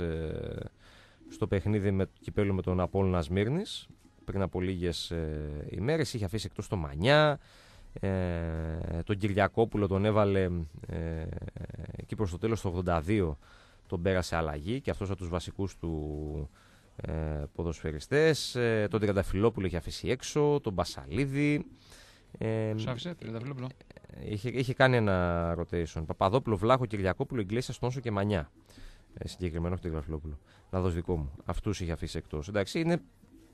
στο παιχνίδι με, κυπέλου με τον Απόλλωνα Σμύρνης πριν από λίγες ε, ημέρες. Είχε αφήσει εκτός το Μανιά, ε, τον Κυριακόπουλο τον έβαλε ε, εκεί προς το τέλος το 82 τον πέρασε αλλαγή και αυτός από τους βασικούς του ε, ποδοσφαιριστές. Ε, τον Τριανταφυλόπουλο είχε αφήσει έξω, τον Μπασαλίδη. Ε, άφησε, Τριανταφυλόπουλο. Ε, είχε, είχε κάνει ένα rotation. Παπαδόπουλο, Βλάχο, Κυριακόπουλο, Ιγκλέσιας, Στόνσο και Μανιά. Ε, συγκεκριμένο και τον Γραφιλόπουλο. Να δώσει δικό μου. Αυτούς είχε αφήσει εκτός. Εντάξει, είναι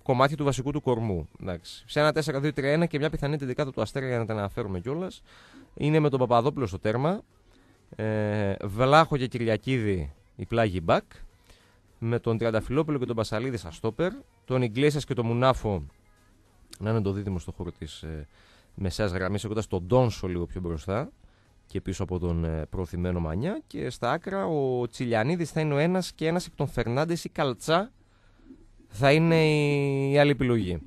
κομμάτι του βασικού του κορμού. Εντάξει. Σε ένα 4-2-3-1 και μια πιθανή τελικά του Αστέρα για να τα αναφέρουμε κιόλας. Είναι με τον Παπαδόπουλο στο τέρμα. Ε, Βλάχο και Κυριακίδη η πλάγι μπακ. Με τον Τριανταφυλόπουλο και τον Πασαλίδη στα στόπερ. Τον Ιγκλέσιας και τον Μουνάφο να είναι το δίδυμο στο χώρο της ε, μεσαίας γραμμής, έχοντας τον Τόνσο λίγο πιο μπροστά και πίσω από τον ε, προωθημένο Μανιά και στα άκρα ο Τσιλιανίδης θα είναι ο ένας και ένας εκ τον Φερνάντες ή Καλτσά θα είναι η άλλη επιλογή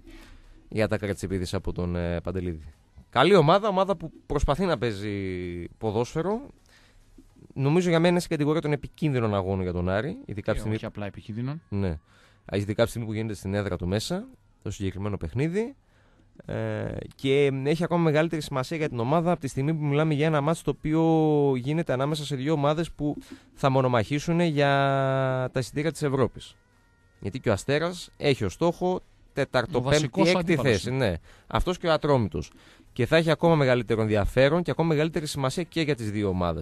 για τα Κρατσιπίδης από τον ε, Παντελίδη. Καλή ομάδα, ομάδα που προσπαθεί να παίζει ποδόσφαιρο. Νομίζω για μένα είναι στην κατηγορία των επικίνδυνων αγώνων για τον Άρη. Ειδικά ε, στιγμή... Όχι απλά επικίνδυνων. Ναι. Ειδικά από τη στιγμή που γίνεται στην έδρα του μέσα, το συγκεκριμένο παιχνίδι. Ε, και έχει ακόμα μεγαλύτερη σημασία για την ομάδα από τη στιγμή που μιλάμε για ένα μάτς το οποίο γίνεται ανάμεσα σε δύο ομάδες που θα μονομαχήσουν για τα εισιτήρια της Ευρώπης. Γιατί και ο Αστέρας έχει ως στόχο τεταρτοπέμπτη έκτη θέση. Ναι. Αυτός και ο Ατρόμητος. Και θα έχει ακόμα μεγαλύτερο ενδιαφέρον και ακόμα μεγαλύτερη σημασία και για τις δύο ομάδες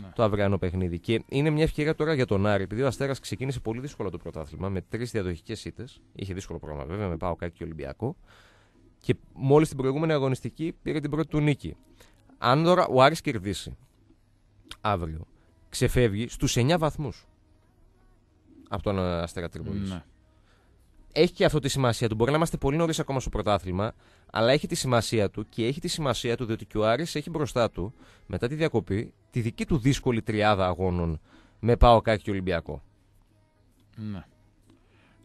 ναι. το αυριανό παιχνίδι. Και είναι μια ευκαιρία τώρα για τον Άρη, επειδή ο Αστέρας ξεκίνησε πολύ δύσκολα το πρωτάθλημα με τρεις διαδοχικές ήττες. Είχε δύσκολο πρόγραμμα βέβαια με Πάο και Ολυμπιακό και μόλις την προηγούμενη αγωνιστική πήρε την πρώτη του νίκη. Αν τώρα ο Άρης κερδίσει αύριο, ξεφεύγει στους 9 βαθμούς από τον Αστέρα Τρίπολης. Ναι. Έχει και αυτό τη σημασία του. Μπορεί να είμαστε πολύ νωρίς ακόμα στο πρωτάθλημα, αλλά έχει τη σημασία του και έχει τη σημασία του διότι και ο Άρης έχει μπροστά του, μετά τη διακοπή, τη δική του δύσκολη τριάδα αγώνων με Πάο Κάκη και Ολυμπιακό. Ναι.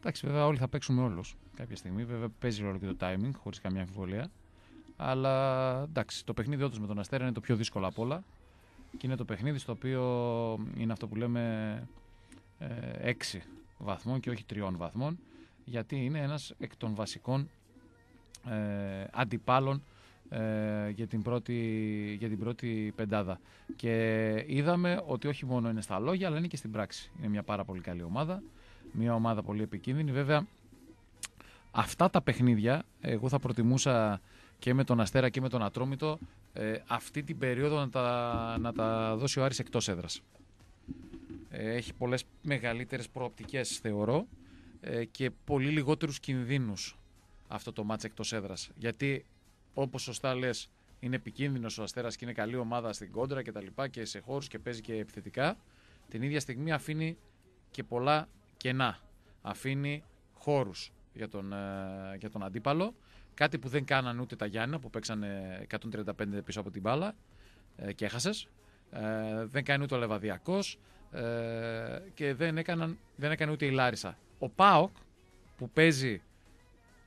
Εντάξει, βέβαια όλοι θα παίξουμε όλους κάποια στιγμή. Βέβαια παίζει ρόλο και το timing, χωρίς καμία αμφιβολία. Αλλά εντάξει, το παιχνίδι όντως με τον Αστέρα είναι το πιο δύσκολο απ' όλα. Και είναι το παιχνίδι στο οποίο είναι αυτό που λέμε ε, 6 βαθμών και όχι 3 βαθμών. Γιατί είναι ένας εκ των βασικών ε, αντιπάλων ε, για, την πρώτη, για την πρώτη πεντάδα. Και είδαμε ότι όχι μόνο είναι στα λόγια, αλλά είναι και στην πράξη. Είναι μια πάρα πολύ καλή ομάδα. Μια ομάδα πολύ επικίνδυνη. Βέβαια, αυτά τα παιχνίδια, εγώ θα προτιμούσα και με τον Αστέρα και με τον Ατρόμητο, ε, αυτή την περίοδο να τα, να τα δώσει ο Άρης εκτός έδρας. Ε, έχει πολλές μεγαλύτερες προοπτικές, θεωρώ, ε, και πολύ λιγότερους κινδύνους αυτό το μάτς εκτός έδρας. Γιατί, όπως σωστά λες, είναι επικίνδυνος ο Αστέρας και είναι καλή ομάδα στην κόντρα και τα λοιπά και σε χώρους και παίζει και επιθετικά. Την ίδια στιγμή αφήνει και πολλά κενά. Αφήνει χώρους για, τον, ε, για τον αντίπαλο. Κάτι που δεν κάνανε ούτε τα Γιάννα που παίξανε 135 πίσω από την μπάλα ε, και έχασες. Ε, δεν κάνει ούτε ο Λεβαδιακός και δεν, έκαναν, δεν έκανε ούτε η Λάρισα. Ο Πάοκ που παίζει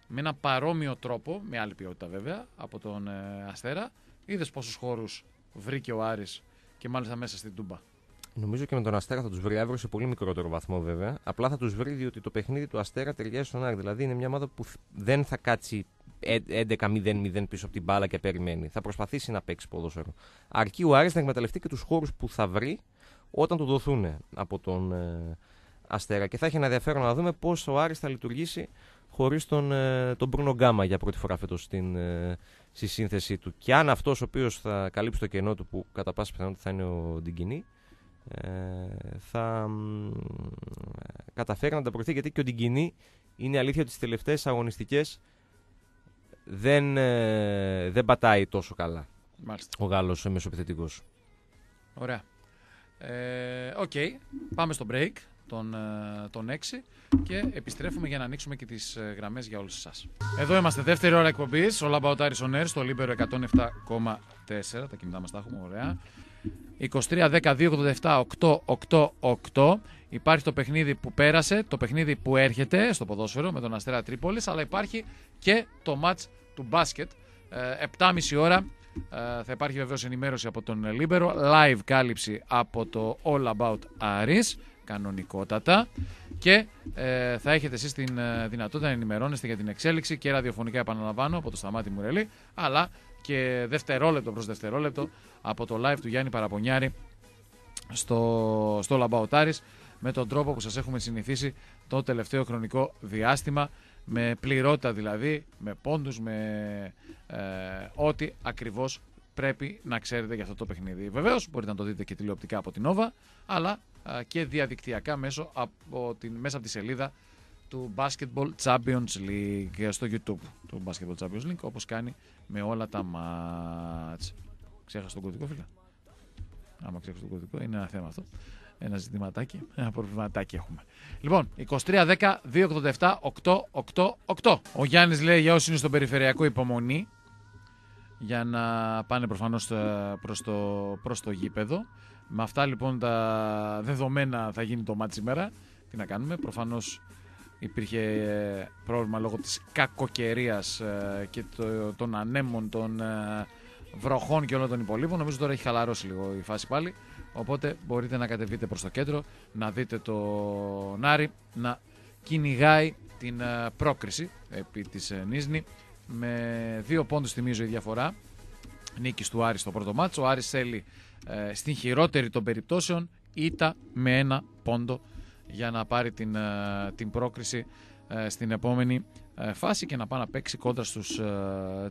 με ένα παρόμοιο τρόπο, με άλλη ποιότητα βέβαια, από τον Αστέρα, είδες πόσους χώρους βρήκε ο Άρης και μάλιστα μέσα στην Τούμπα. Νομίζω και με τον Αστέρα θα τους βρει αύριο σε πολύ μικρότερο βαθμό βέβαια. Απλά θα τους βρει διότι το παιχνίδι του Αστέρα ταιριάζει στον Άρη. Δηλαδή είναι μια ομάδα που δεν θα κάτσει 11-0-0 πίσω από την μπάλα και περιμένει. Θα προσπαθήσει να παίξει ποδόσφαιρο. Αρκεί ο Άρης να εκμεταλλευτεί και τους χώρους που θα βρει όταν του δοθούν από τον ε, Αστέρα. Και θα έχει ένα ενδιαφέρον να δούμε πώς ο Άρης θα λειτουργήσει χωρίς τον, ε, τον Μπρούνο Γκάμα για πρώτη φορά φέτος στην, ε, στη σύνθεσή του. Και αν αυτός ο οποίος θα καλύψει το κενό του που κατά πάσα πιθανότητα θα είναι ο Ντιγκινή ε, θα καταφέρει να ανταποκριθεί γιατί και ο Ντιγκινή είναι αλήθεια ότι στις τελευταίες αγωνιστικές δεν, ε, δεν πατάει τόσο καλά Μάλιστα. ο Γάλλος ο μεσοπιθετικός. Ωραία. Ε, Οκ, okay. πάμε στο break τον, ε, τον 6 και επιστρέφουμε για να ανοίξουμε και τις γραμμές για όλους εσάς. Εδώ είμαστε δεύτερη ώρα εκπομπής, ο Λαμπαοτάρης On Air στο Λίμπερο 107,4. Τα κινητά μας τα έχουμε, ωραία. 23-10-287-888. Υπάρχει το παιχνίδι που πέρασε, το παιχνίδι που έρχεται στο ποδόσφαιρο με τον Αστέρα Τρίπολης, αλλά υπάρχει και το μάτς του μπάσκετ. 7.30 ε, ώρα ε, θα υπάρχει βεβαίως ενημέρωση από τον Λίμπερο, live κάλυψη από το All About Aris, κανονικότατα και ε, θα έχετε εσείς την δυνατότητα να ενημερώνεστε για την εξέλιξη και ραδιοφωνικά επαναλαμβάνω από το Σταμάτη Μουρελή αλλά και δευτερόλεπτο προς δευτερόλεπτο από το live του Γιάννη Παραπονιάρη στο, στο Λαμπαοτάρης με τον τρόπο που σας έχουμε συνηθίσει το τελευταίο χρονικό διάστημα με πληρότητα δηλαδή, με πόντους, με ε, ό,τι ακριβώς πρέπει να ξέρετε για αυτό το παιχνίδι. Βεβαίως μπορείτε να το δείτε και τηλεοπτικά από την Nova, αλλά ε, και διαδικτυακά μέσω από την, μέσα από τη σελίδα του Basketball Champions League ε, στο YouTube το Basketball Champions League όπως κάνει με όλα τα μάτς. Ξέχασα τον κωδικό φίλε. Άμα ξέχασα τον κωδικό είναι ένα θέμα αυτό. Ένα ζητηματάκι, ένα προβληματάκι έχουμε. Λοιπόν, 23-10-287-888. Ο Γιάννης λέει για όσοι είναι στον περιφερειακό υπομονή για να πάνε προφανώς προς το, προς το γήπεδο. Με αυτά λοιπόν τα δεδομένα θα γίνει το μάτι σήμερα. Τι να κάνουμε, προφανώς υπήρχε ε, πρόβλημα λόγω της κακοκαιρίας ε, και των ανέμων, των ε, βροχών και όλων των υπολείπων. Νομίζω τώρα έχει χαλαρώσει λίγο η φάση πάλι. Οπότε μπορείτε να κατεβείτε προς το κέντρο, να δείτε το Νάρι να κυνηγάει την πρόκριση επί της Νίσνη με δύο πόντους θυμίζω η διαφορά Νίκης του Άρη στο πρώτο μάτσο. Ο Άρης θέλει στην χειρότερη των περιπτώσεων ήττα με ένα πόντο για να πάρει την, ε, την πρόκριση ε, στην επόμενη ε, φάση και να πάει να παίξει κόντρα στους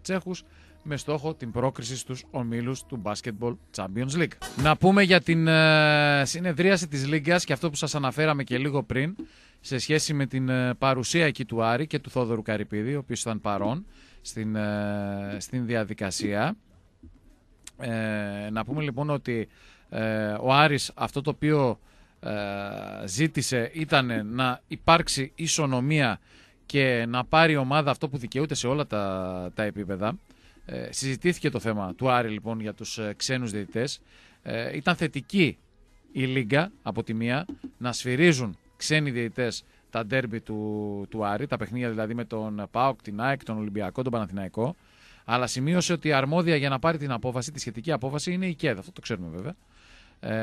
Τσέχους με στόχο την πρόκριση στους ομίλους του Basketball Champions League. Να πούμε για την συνεδρίαση της Λίγκας και αυτό που σας αναφέραμε και λίγο πριν σε σχέση με την παρουσία εκεί του Άρη και του Θόδωρου Καρυπίδη, ο οποίος ήταν παρόν στην, διαδικασία. να πούμε λοιπόν ότι ο Άρης αυτό το οποίο ε, ζήτησε ήταν να υπάρξει ισονομία και να πάρει η ομάδα αυτό που δικαιούται σε όλα τα, τα επίπεδα. Ε, συζητήθηκε το θέμα του Άρη λοιπόν για τους ε, ξένους διαιτητές. Ε, ήταν θετική η Λίγκα από τη μία να σφυρίζουν ξένοι διαιτητές τα ντέρμπι του, του Άρη, τα παιχνίδια δηλαδή με τον ΠΑΟΚ, την ΑΕΚ, τον Ολυμπιακό, τον Παναθηναϊκό. Αλλά σημείωσε ότι η αρμόδια για να πάρει την απόφαση, τη σχετική απόφαση, είναι η ΚΕΔ. Αυτό το ξέρουμε βέβαια. Ε,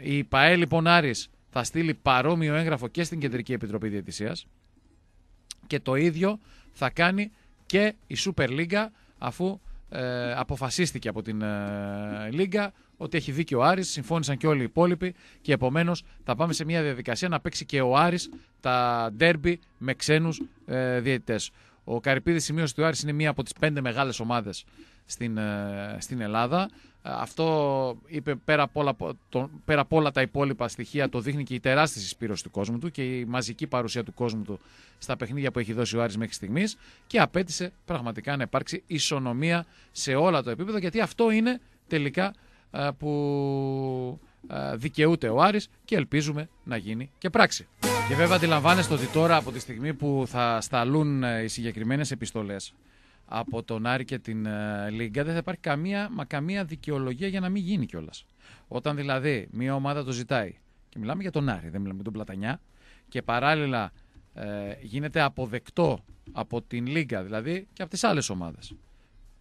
η ΠαΕ λοιπόν Άρης θα στείλει παρόμοιο έγγραφο και στην Κεντρική Επιτροπή Διαιτησίας και το ίδιο θα κάνει και η Σούπερ Λίγκα αφού ε, αποφασίστηκε από την ε, Λίγκα ότι έχει δίκιο ο Άρης, συμφώνησαν και όλοι οι υπόλοιποι και επομένως θα πάμε σε μια διαδικασία να παίξει και ο Άρης τα ντέρμπι με ξένους ε, διαιτητές. Ο Καρυπίδης σημείωσε ότι ο Άρης είναι μία από τις πέντε μεγάλες ομάδες στην, ε, στην Ελλάδα. Ε, αυτό είπε πέρα από, όλα, από τα υπόλοιπα στοιχεία το δείχνει και η τεράστια συσπήρωση του κόσμου του και η μαζική παρουσία του κόσμου του στα παιχνίδια που έχει δώσει ο Άρης μέχρι στιγμής και απέτησε πραγματικά να υπάρξει ισονομία σε όλα τα επίπεδα γιατί αυτό είναι τελικά ε, που ε, δικαιούται ο Άρης και ελπίζουμε να γίνει και πράξη. Και βέβαια αντιλαμβάνεστε ότι τώρα από τη στιγμή που θα σταλούν οι συγκεκριμένες επιστολές από τον Άρη και την ε, Λίγκα, δεν θα υπάρχει καμία, μα καμία δικαιολογία για να μην γίνει κιόλας. Όταν δηλαδή μια ομάδα το ζητάει, και μιλάμε για τον Άρη, δεν μιλάμε για τον Πλατανιά, και παράλληλα ε, γίνεται αποδεκτό από την Λίγκα, δηλαδή και από τις άλλες ομάδες.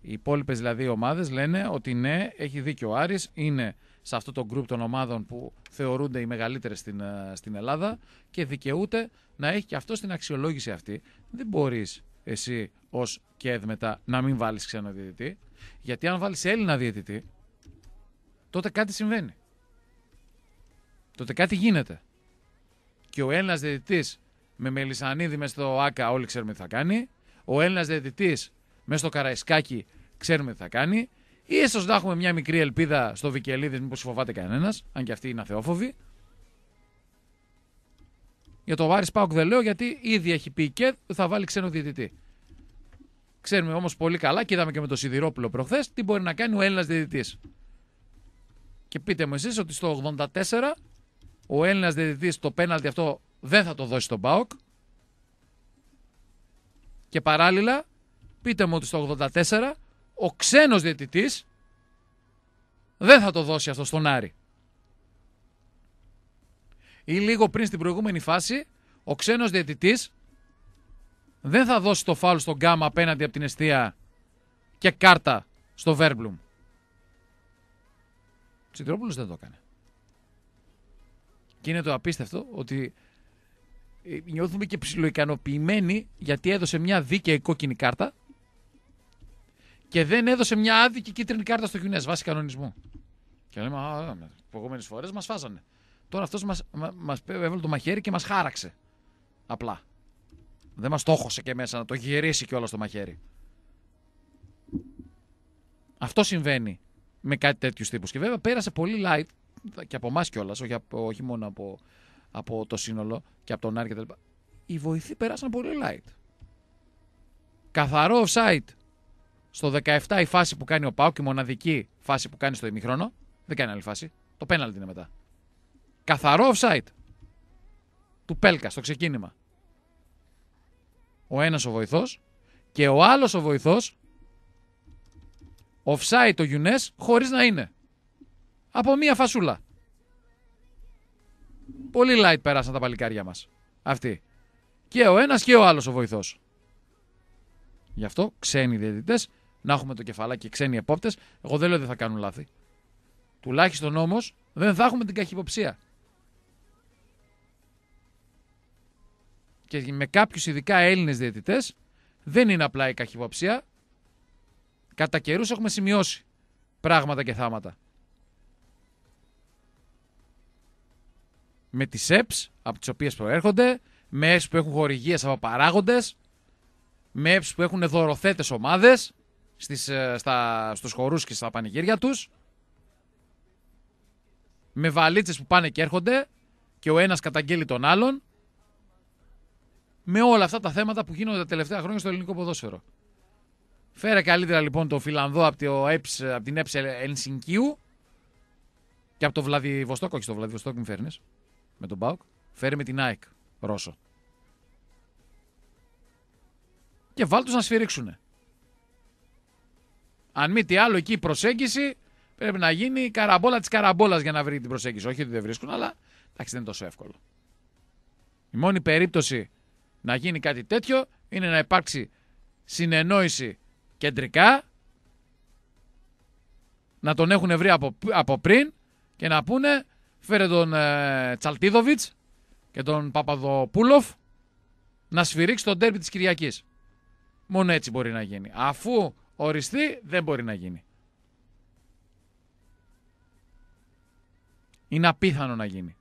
Οι υπόλοιπες δηλαδή ομάδες λένε ότι ναι, έχει δίκιο ο Άρης, είναι σε αυτό το γκρουπ των ομάδων που θεωρούνται οι μεγαλύτερες στην, ε, στην Ελλάδα και δικαιούται να έχει και αυτό στην αξιολόγηση αυτή. Δεν μπορείς εσύ ως ΚΕΔ μετά να μην βάλεις ξένο διαιτητή. Γιατί αν βάλεις Έλληνα διαιτητή, τότε κάτι συμβαίνει. Τότε κάτι γίνεται. Και ο Έλληνας διαιτητής με μελισανίδι μες στο ΑΚΑ, όλοι ξέρουμε τι θα κάνει. Ο Έλληνας διαιτητής μες στο Καραϊσκάκι, ξέρουμε τι θα κάνει. Ή ίσως να έχουμε μια μικρή ελπίδα στο Βικελίδης, μήπως φοβάται κανένας, αν και αυτοί είναι αθεόφοβοι. Για το Βάρη Πάοκ δεν λέω γιατί ήδη έχει πει και θα βάλει ξένο διαιτητή. Ξέρουμε όμως πολύ καλά και είδαμε και με το Σιδηρόπουλο προχθές τι μπορεί να κάνει ο Έλληνας διαιτητής. Και πείτε μου εσείς ότι στο 84 ο Έλληνας διαιτητής το πέναλτι αυτό δεν θα το δώσει στον Πάοκ. Και παράλληλα, πείτε μου ότι στο 84 ο ξένος διαιτητής δεν θα το δώσει αυτό στον Άρη ή λίγο πριν στην προηγούμενη φάση, ο ξένος διαιτητής δεν θα δώσει το φάουλ στον Γκάμα απέναντι από την αιστεία και κάρτα στο Βέρμπλουμ. Τσιτρόπουλος δεν το έκανε. Και είναι το απίστευτο ότι ε, νιώθουμε και ψηλοικανοποιημένοι γιατί έδωσε μια δίκαιη κόκκινη κάρτα και δεν έδωσε μια άδικη κίτρινη κάρτα στο Γιουνές βάσει κανονισμού. Και λέμε, α, α, φορές μας φάζανε. Τώρα αυτός μας μας έβαλε το μαχαίρι και μας χάραξε. Απλά. Δεν μας τόχωσε και μέσα να το γυρίσει κιόλας το μαχαίρι. Αυτό συμβαίνει με κάτι τέτοιους τύπους. Και βέβαια πέρασε πολύ light και από εμάς κιόλας, όχι, όχι, μόνο από, από το σύνολο και από τον Άρη κτλ. Οι βοηθοί πέρασαν πολύ light. Καθαρό offside στο 17 η φάση που κάνει ο και η μοναδική φάση που κάνει στο ημιχρόνο. Δεν κάνει άλλη φάση. Το πέναλτι είναι μετά. Καθαρό offside του Πέλκα στο ξεκίνημα. Ο ένας ο βοηθός και ο άλλος ο βοηθός offside το Γιουνές χωρίς να είναι. Από μία φασούλα. Πολύ light πέρασαν τα παλικάρια μας. Αυτοί. Και ο ένας και ο άλλος ο βοηθός. Γι' αυτό ξένοι διαιτητές, να έχουμε το κεφαλάκι και ξένοι επόπτες, εγώ δεν λέω ότι θα κάνουν λάθη. Τουλάχιστον όμως δεν θα έχουμε την καχυποψία. και με κάποιους ειδικά Έλληνες διαιτητές, δεν είναι απλά η καχυποψία. Κατά καιρούς έχουμε σημειώσει πράγματα και θάματα. Με τις ΕΠΣ, από τις οποίες προέρχονται, με ΕΠΣ που έχουν χορηγίες από παράγοντες, με ΕΠΣ που έχουν δωροθέτες ομάδες στις, ε, στα, στους χορούς και στα πανηγύρια τους, με βαλίτσες που πάνε και έρχονται και ο ένας καταγγέλει τον άλλον, με όλα αυτά τα θέματα που γίνονται τα τελευταία χρόνια στο ελληνικό ποδόσφαιρο. Φέρε καλύτερα λοιπόν τον Φιλανδό από, το ΕΠΣ, την ΕΠΣ Ενσυνκίου και από το Βλαδιβοστόκ, όχι στο Βλαδιβοστόκ μην φέρνεις, με τον Μπάουκ. φέρε με την ΑΕΚ, Ρώσο. Και βάλ τους να σφυρίξουν. Αν μη τι άλλο, εκεί η προσέγγιση πρέπει να γίνει η καραμπόλα της καραμπόλας για να βρει την προσέγγιση. Όχι ότι δεν βρίσκουν, αλλά εντάξει, δεν είναι τόσο εύκολο. Η μόνη περίπτωση να γίνει κάτι τέτοιο είναι να υπάρξει συνεννόηση κεντρικά, να τον έχουν βρει από, πριν και να πούνε φέρε τον ε, Τσαλτίδοβιτς και τον Παπαδοπούλοφ να σφυρίξει τον τέρπι της Κυριακής. Μόνο έτσι μπορεί να γίνει. Αφού οριστεί δεν μπορεί να γίνει. Είναι απίθανο να γίνει.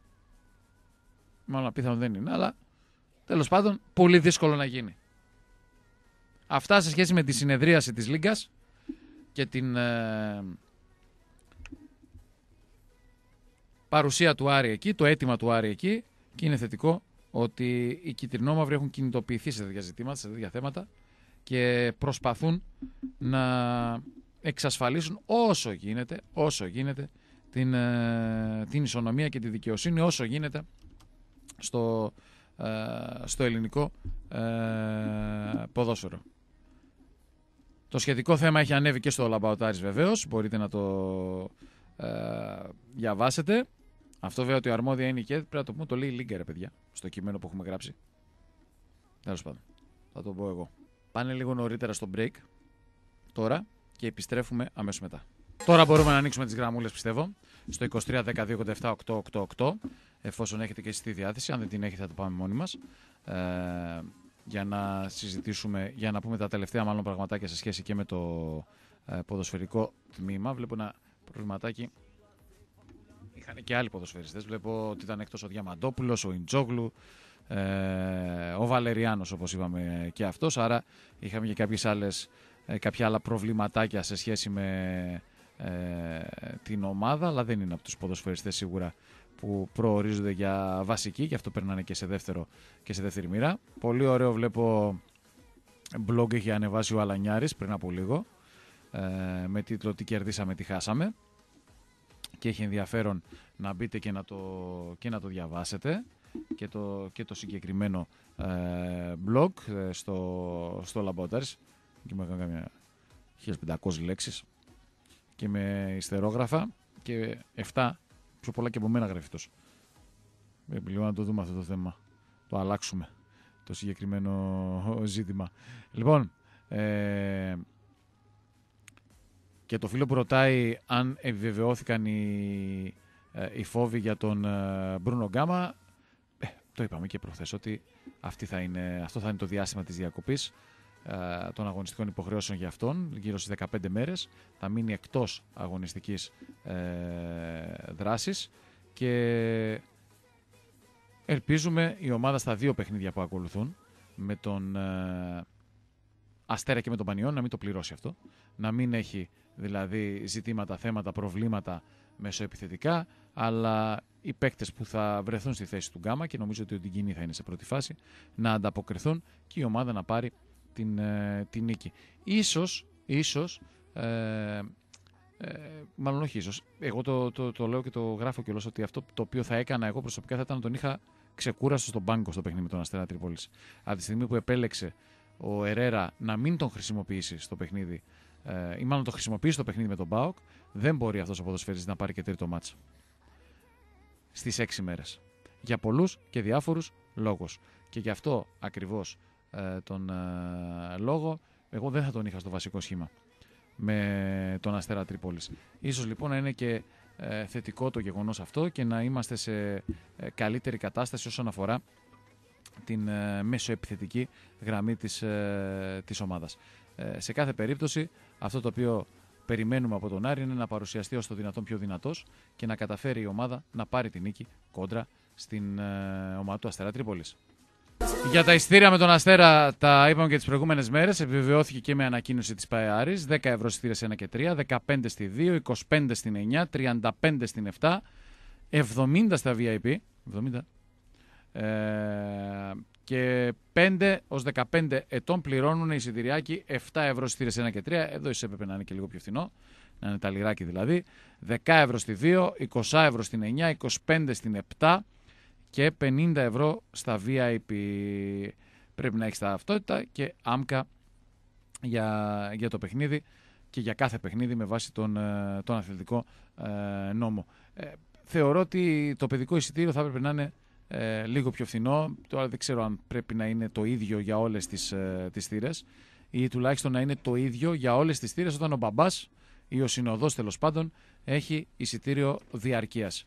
Μάλλον απίθανο δεν είναι, αλλά Τέλος πάντων, πολύ δύσκολο να γίνει. Αυτά σε σχέση με τη συνεδρίαση της Λίγκας και την ε, παρουσία του Άρη εκεί, το αίτημα του Άρη εκεί και είναι θετικό ότι οι κυτρινόμαυροι έχουν κινητοποιηθεί σε τέτοια ζητήματα, σε τέτοια θέματα και προσπαθούν να εξασφαλίσουν όσο γίνεται, όσο γίνεται την, ε, την ισονομία και τη δικαιοσύνη όσο γίνεται στο, ε, στο ελληνικό ε, ποδόσφαιρο. Το σχετικό θέμα έχει ανέβει και στο Λαμπαοτάρης βεβαίως, μπορείτε να το ε, διαβάσετε. Αυτό βέβαια ότι η αρμόδια είναι η ΚΕΔ, πρέπει να το πούμε, το λέει η παιδιά, στο κείμενο που έχουμε γράψει. Τέλος πάντων, θα το πω εγώ. Πάνε λίγο νωρίτερα στο break, τώρα, και επιστρέφουμε αμέσως μετά. Τώρα μπορούμε να ανοίξουμε τις γραμμούλες πιστεύω, στο 23 εφόσον έχετε και τη διάθεση. Αν δεν την έχετε θα το πάμε μόνοι μας. Ε, για να συζητήσουμε, για να πούμε τα τελευταία μάλλον πραγματάκια σε σχέση και με το ε, ποδοσφαιρικό τμήμα. Βλέπω ένα προβληματάκι. Είχαν και άλλοι ποδοσφαιριστές. Βλέπω ότι ήταν εκτός ο Διαμαντόπουλος, ο Ιντζόγλου, ε, ο Βαλεριάνος όπως είπαμε και αυτός. Άρα είχαμε και κάποιες άλλες, ε, κάποια άλλα προβληματάκια σε σχέση με ε, την ομάδα, αλλά δεν είναι από τους ποδοσφαιριστές σίγουρα που προορίζονται για βασική και αυτό περνάνε και σε, δεύτερο, και σε δεύτερη μοίρα. Πολύ ωραίο βλέπω blog έχει ανεβάσει ο Αλανιάρης πριν από λίγο ε, με τίτλο «Τι κερδίσαμε, τι χάσαμε» και έχει ενδιαφέρον να μπείτε και να το, και να το διαβάσετε και το, και το συγκεκριμένο ε, blog ε, στο, στο και με έκανε 1500 λέξεις και με ιστερόγραφα και 7 πιο πολλά και από μένα γράφει τόσο. Ε, να το δούμε αυτό το θέμα. Το αλλάξουμε το συγκεκριμένο ζήτημα. Λοιπόν, ε, και το φίλο που ρωτάει αν επιβεβαιώθηκαν οι, ε, φόβοι για τον Μπρούνο Γκάμα, το είπαμε και προχθές ότι αυτό θα είναι το διάστημα της διακοπής. Ε, των αγωνιστικών υποχρεώσεων για αυτόν, γύρω στις 15 μέρες. Θα μείνει εκτός αγωνιστικής ε, δράσης και ελπίζουμε η ομάδα στα δύο παιχνίδια που ακολουθούν με τον ε, Αστέρα και με τον Πανιόν να μην το πληρώσει αυτό, να μην έχει δηλαδή ζητήματα, θέματα, προβλήματα μεσοεπιθετικά, αλλά οι παίκτες που θα βρεθούν στη θέση του Γκάμα και νομίζω ότι ο Ντιγκίνη θα είναι σε πρώτη φάση, να ανταποκριθούν και η ομάδα να πάρει την, ε, την νίκη. Ίσως, ίσως ε, ε, μάλλον όχι ίσως. Εγώ το, το, το λέω και το γράφω κιόλας ότι αυτό το οποίο θα έκανα εγώ προσωπικά θα ήταν να τον είχα ξεκούραστο στον πάγκο στο παιχνίδι με τον Αστέρα Τρίπολης. Από τη στιγμή που επέλεξε ο Ερέρα να μην τον χρησιμοποιήσει στο παιχνίδι ε, ή μάλλον να τον χρησιμοποιήσει στο παιχνίδι με τον Μπάοκ δεν μπορεί αυτός ο ποδοσφαιριστής να πάρει και τρίτο μάτσα Στις έξι μέρες. Για πολλούς και διάφορους λόγους. Και γι' αυτό ακριβώς ε, τον ε, λόγο. Εγώ δεν θα τον είχα στο βασικό σχήμα με τον Αστέρα Τρίπολης. Ίσως λοιπόν να είναι και ε, θετικό το γεγονός αυτό και να είμαστε σε καλύτερη κατάσταση όσον αφορά την μεσοεπιθετική γραμμή της, της ομάδας. Σε κάθε περίπτωση αυτό το οποίο περιμένουμε από τον Άρη είναι να παρουσιαστεί ως το δυνατόν πιο δυνατός και να καταφέρει η ομάδα να πάρει την νίκη κόντρα στην ομάδα του Αστερά Τρίπολης. Για τα ειστήρια με τον Αστέρα τα είπαμε και τις προηγούμενες μέρες. Επιβεβαιώθηκε και με ανακοίνωση της ΠαΕΑΡΙΣ. 10 ευρώ ειστήρια σε 1 και 3, 15 στη 2, 25 στην 9, 35 στην 7, 70 στα VIP. 70. Ε, και 5 ως 15 ετών πληρώνουν εισιτηριάκι 7 ευρώ ειστήρια 1 και 3. Εδώ ίσως έπρεπε να είναι και λίγο πιο φθηνό. Να είναι τα λιράκι δηλαδή. 10 ευρώ στη 2, 20 ευρώ στην 9, 25 στην 7, και 50 ευρώ στα VIP. Πρέπει να έχεις ταυτότητα και άμκα για, για το παιχνίδι και για κάθε παιχνίδι με βάση τον, ε, τον αθλητικό ε, νόμο. Ε, θεωρώ ότι το παιδικό εισιτήριο θα έπρεπε να είναι λίγο πιο φθηνό. Τώρα δεν ξέρω αν πρέπει να είναι το ίδιο για όλες τις, ε, τις θύρες ή τουλάχιστον να είναι το ίδιο για όλες τις θύρες όταν ο μπαμπάς ή ο συνοδός τέλος πάντων έχει εισιτήριο διαρκείας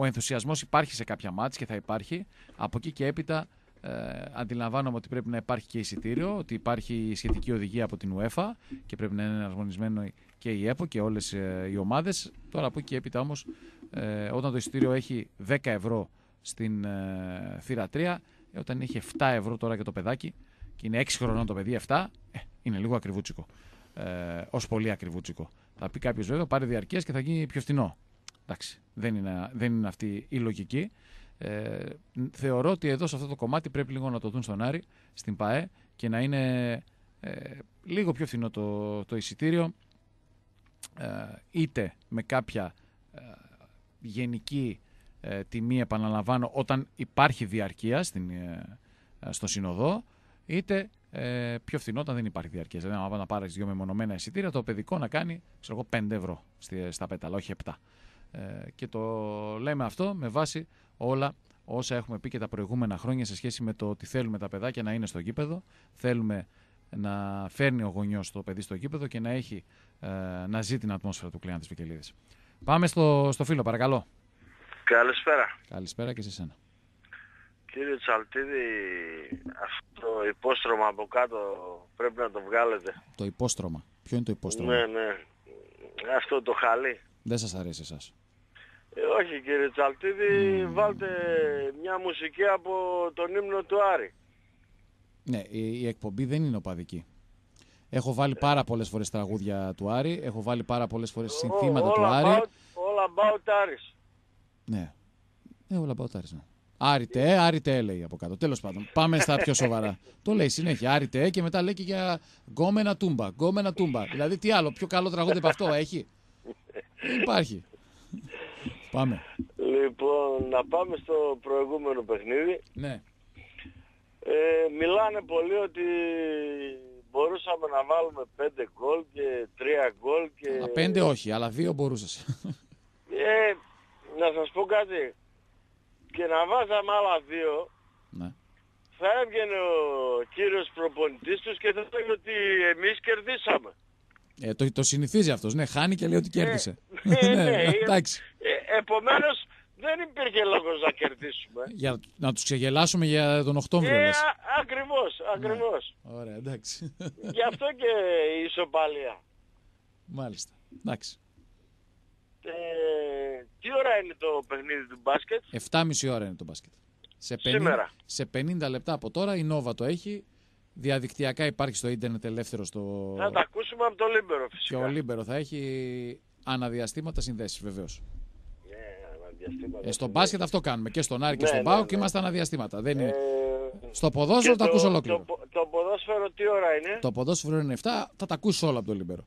ο ενθουσιασμός υπάρχει σε κάποια μάτια και θα υπάρχει. Από εκεί και έπειτα ε, αντιλαμβάνομαι ότι πρέπει να υπάρχει και εισιτήριο, ότι υπάρχει σχετική οδηγία από την UEFA και πρέπει να είναι εναρμονισμένο και η ΕΠΟ και όλες ε, οι ομάδες. Τώρα από εκεί και έπειτα όμως, ε, όταν το εισιτήριο έχει 10 ευρώ στην ε, θύρα 3, ε, όταν έχει 7 ευρώ τώρα και το παιδάκι και είναι 6 χρονών το παιδί, 7, είναι λίγο ακριβούτσικο. Ε, Ως πολύ ακριβούτσικο. Θα πει κάποιος βέβαια, πάρει διαρκέ και θα γίνει πιο φθηνό. Εντάξει, δεν είναι, δεν είναι αυτή η λογική. Ε, θεωρώ ότι εδώ σε αυτό το κομμάτι πρέπει λίγο να το δουν στον Άρη, στην ΠαΕ και να είναι ε, λίγο πιο φθηνό το, το εισιτήριο ε, είτε με κάποια ε, γενική ε, τιμή επαναλαμβάνω όταν υπάρχει διαρκεία στην, στο συνοδό είτε πιο φθηνό όταν δεν υπάρχει διαρκεία. Δηλαδή, να πάρεις δύο μεμονωμένα εισιτήρια, το παιδικό να κάνει ξέρω, 5 ευρώ στα πέταλα, όχι 7. Ε, και το λέμε αυτό με βάση όλα όσα έχουμε πει και τα προηγούμενα χρόνια σε σχέση με το ότι θέλουμε τα παιδάκια να είναι στο γήπεδο, θέλουμε να φέρνει ο γονιός το παιδί στο γήπεδο και να, έχει, ε, να ζει την ατμόσφαιρα του κλειάν της Βικελίδης. Πάμε στο, στο φίλο, παρακαλώ. Καλησπέρα. Καλησπέρα και σε σένα. Κύριε Τσαλτίδη, αυτό το υπόστρωμα από κάτω πρέπει να το βγάλετε. Το υπόστρωμα. Ποιο είναι το υπόστρωμα. Ναι, ναι. Αυτό το χαλί. Δεν σας αρέσει εσάς. Ε, όχι κύριε Τσαλτίδη, βάλτε μια μουσική από τον ύμνο του Άρη. Ναι, η, η εκπομπή δεν είναι οπαδική. Έχω βάλει ε. πάρα πολλές φορές τραγούδια του Άρη, έχω βάλει πάρα πολλές φορές συνθήματα του Άρη. Όλα all about Άρης. Ναι. Ναι, ε, όλα about Άρης, ναι. Άρητε, άρητε λέει από κάτω. Τέλος πάντων, πάμε στα πιο σοβαρά. (laughs) το λέει συνέχεια, άρητε και μετά λέει και για γκόμενα τούμπα. Γκόμενα τούμπα. Δηλαδή, τι άλλο, πιο καλό τραγούδι από αυτό έχει. Υπάρχει. πάμε. Λοιπόν, να πάμε στο προηγούμενο παιχνίδι. Ναι. Ε, μιλάνε πολύ ότι μπορούσαμε να βάλουμε 5 γκολ και 3 γκολ και... 5 όχι, αλλά 2 μπορούσες. Ε, να σας πω κάτι. Και να βάζαμε άλλα 2, ναι. θα έβγαινε ο κύριος προπονητής τους και θα έλεγε ότι εμείς κερδίσαμε. Ε, το, το συνηθίζει αυτός, ναι, χάνει και λέει ότι ε, κέρδισε. Ε, (laughs) ναι, ναι, ναι ε, επομένως, δεν υπήρχε λόγος να κερδίσουμε. Ε, για, να τους ξεγελάσουμε για τον Οκτώβριο. Ε, ακριβώς, ακριβώς. Ναι. Ωραία, εντάξει. (laughs) Γι' αυτό και η ισοπαλία. Μάλιστα, εντάξει. Ε, τι ώρα είναι το παιχνίδι του μπάσκετ? 7,5 ώρα είναι το μπάσκετ. Σε 50, Σε 50 λεπτά από τώρα η Νόβα το έχει. Διαδικτυακά υπάρχει στο ίντερνετ ελεύθερο στο. Θα τα ακούσουμε από το Λίμπερο φυσικά. Και ο Λίμπερο θα έχει αναδιαστήματα συνδέσεις βεβαίως. Ναι, ε, στο μπάσκετ αυτό κάνουμε. Και στον Άρη και ναι, στον ναι, Πάο ναι. και είμαστε αναδιαστήματα. Δεν ε, είναι... στο ποδόσφαιρο τα ακούς ολόκληρο. Το, το, ποδόσφαιρο τι ώρα είναι. Το ποδόσφαιρο είναι 7, θα τα ακούσει όλα από το Λίμπερο.